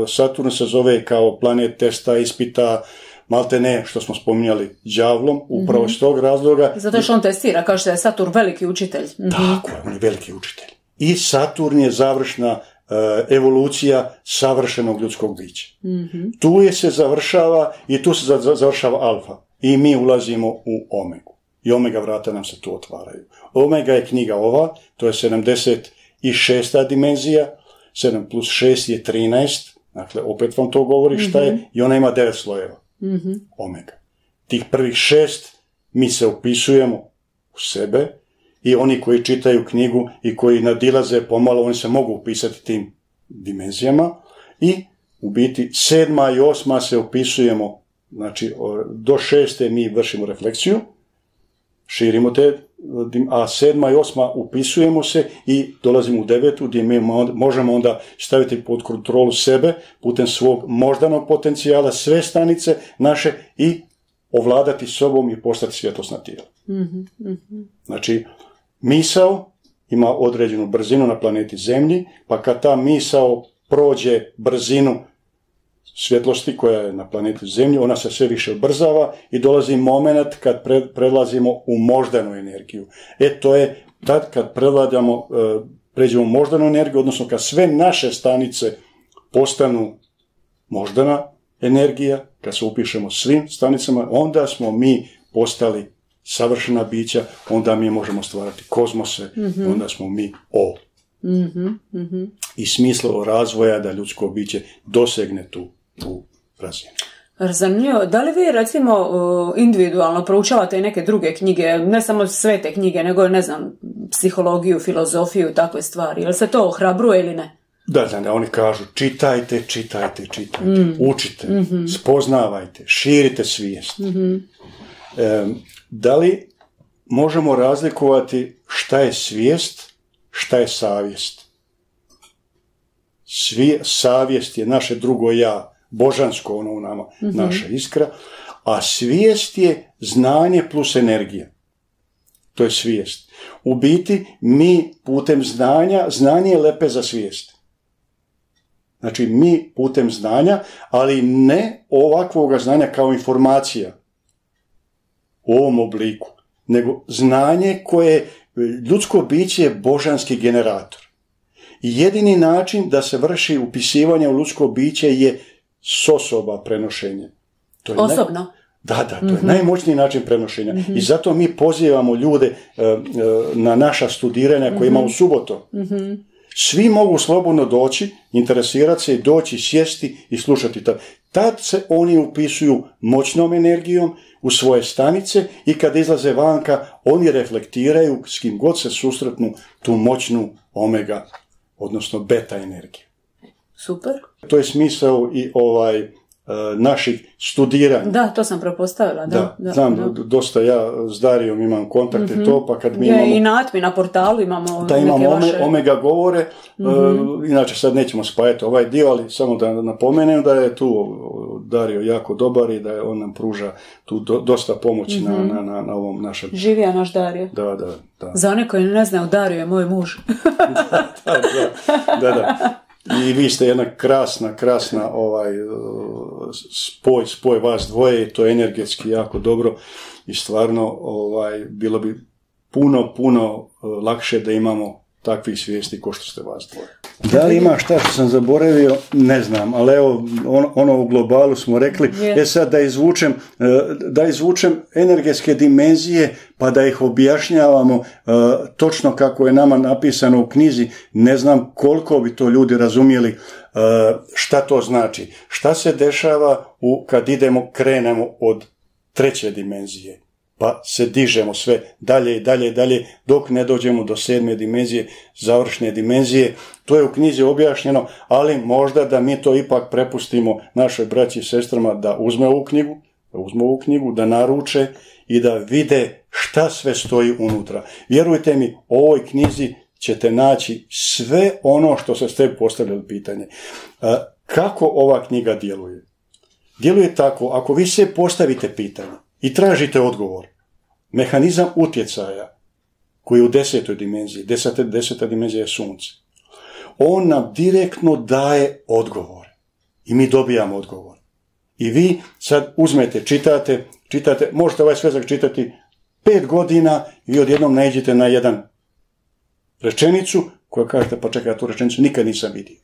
Saturn se zove kao planet testa, ispita, malte ne, što smo spominjali, đavlom, upravo mhm. iz tog razloga. Zato što on testira, kao što je Saturn veliki učitelj. Tako je, on je veliki učitelj. I Saturn je završna evolucija savršenog ljudskog bića. Tu je se završava i tu se završava alfa. I mi ulazimo u Omegu. I Omega vrata nam se tu otvaraju. Omega je knjiga ova, to je 76. dimenzija, 7 plus 6 je 13, dakle opet vam to govori šta je, mhm. i ona ima 9 slojeva. Mhm. Omega. Tih prvih šest mi se upisujemo u sebe i oni koji čitaju knjigu i koji nadilaze pomalo, oni se mogu upisati tim dimenzijama i u biti sedma i osma se upisujemo Znači, do šeste mi vršimo refleksiju, širimo te, a sedma i osma upisujemo se i dolazimo u devetu gdje mi možemo onda staviti pod kontrolu sebe putem svog moždanog potencijala sve stanice naše i ovladati sobom i postati svjetlosna tijela. Mhm, mhm. Znači, misao ima određenu brzinu na planeti Zemlji, pa kad ta misao prođe brzinu svjetlosti koja je na planetu Zemlji, ona se sve više ubrzava i dolazi moment kad prelazimo u moždanu energiju. E to je tad kad prevladamo, e, pređemo u moždanu energiju, odnosno kad sve naše stanice postanu moždana energija, kad se upišemo svim stanicama, onda smo mi postali savršena bića, onda mi možemo stvarati kozmose, mhm. onda smo mi o. Mhm, mhm. I smislo razvoja da ljudsko biće dosegne tu tu Da li vi recimo uh, individualno proučavate i neke druge knjige, ne samo sve te knjige, nego ne znam, psihologiju, filozofiju, takve stvari? Jel se to ohrabruje ili ne? Da, da, da, oni kažu čitajte, čitajte, čitajte, mm. učite, mhm. spoznavajte, širite svijest. Mhm. da li možemo razlikovati šta je svijest, šta je savjest? Svi, savjest je naše drugo ja, božansko ono u nama, mhm. naša iskra, a svijest je znanje plus energija. To je svijest. U biti mi putem znanja, znanje je lepe za svijest. Znači mi putem znanja, ali ne ovakvoga znanja kao informacija u ovom obliku, nego znanje koje ljudsko biće je božanski generator. Jedini način da se vrši upisivanje u ljudsko biće je s osoba prenošenje. To je Osobno? Da, da, to je mhm. najmoćniji način prenošenja. Mhm. I zato mi pozivamo ljude eh, eh, na naša studiranja koje ima u mhm. subotu. Svi mogu slobodno doći, interesirati se i doći, sjesti i slušati. Tad. tad se oni upisuju moćnom energijom u svoje stanice i kad izlaze vanka, oni reflektiraju s kim god se susretnu tu moćnu omega, odnosno beta energiju. Super. To je smisao i ovaj e, naših studiranja. Da, to sam prepostavila. Da, da, da znam, da. dosta ja s Darijom imam kontakte mm to, pa kad mi imamo... I na Atmi, na portalu imamo Da, imamo Omega govore, mm-hmm. inače sad nećemo spajati ovaj dio, ali samo da napomenem da je tu Dario jako dobar i da je on nam pruža tu dosta pomoći mm na, na, na, ovom našem... Živija naš Dario. Da, da, da. Za one koji ne znaju, Dario je moj muž. da, da, da. da. I vi ste jedna krasna, krasna ovaj, e, spoj, spoj vas dvoje i to je energetski jako dobro i stvarno ovaj, bilo bi puno, puno e, lakše da imamo takvih svijesti ko što ste vas dvoje. Da li ima šta što sam zaboravio, ne znam, ali evo, ono, ono u globalu smo rekli, e sad da izvučem, e, da izvučem energetske dimenzije, pa da ih objašnjavamo e, točno kako je nama napisano u knjizi, ne znam koliko bi to ljudi razumjeli e, šta to znači, šta se dešava kad idemo, krenemo od treće dimenzije pa se dižemo sve dalje i dalje i dalje dok ne dođemo do sedme dimenzije, završne dimenzije. To je u knjizi objašnjeno, ali možda da mi to ipak prepustimo našoj braći i sestrama da uzme ovu knjigu, da uzme ovu knjigu, da naruče i da vide šta sve stoji unutra. Vjerujte mi, u ovoj knjizi ćete naći sve ono što se ste postavljali pitanje. E, kako ova knjiga djeluje? Djeluje tako, ako vi se postavite pitanje, i tražite odgovor. Mehanizam utjecaja koji je u desetoj dimenziji, deseta, deseta dimenzija je sunce. On nam direktno daje odgovor. I mi dobijamo odgovor. I vi sad uzmete, čitate, čitate, možete ovaj svezak čitati pet godina i vi odjednom naiđete na jedan rečenicu koja kažete pa čekaj, ja tu rečenicu nikad nisam vidio.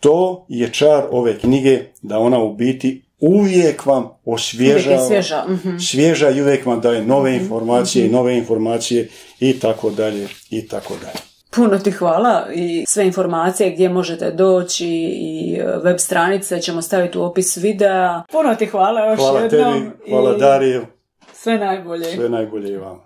To je čar ove knjige da ona u biti uvijek vam osvježa, svježa. Mm-hmm. svježa i uvijek vam daje nove mhm, informacije, mm nove informacije i tako dalje i tako dalje. Puno ti hvala i sve informacije gdje možete doći i e, web stranice ćemo staviti u opis videa. Puno ti hvala još hvala Tebi, hvala Dariju. Sve najbolje. Sve najbolje i vama.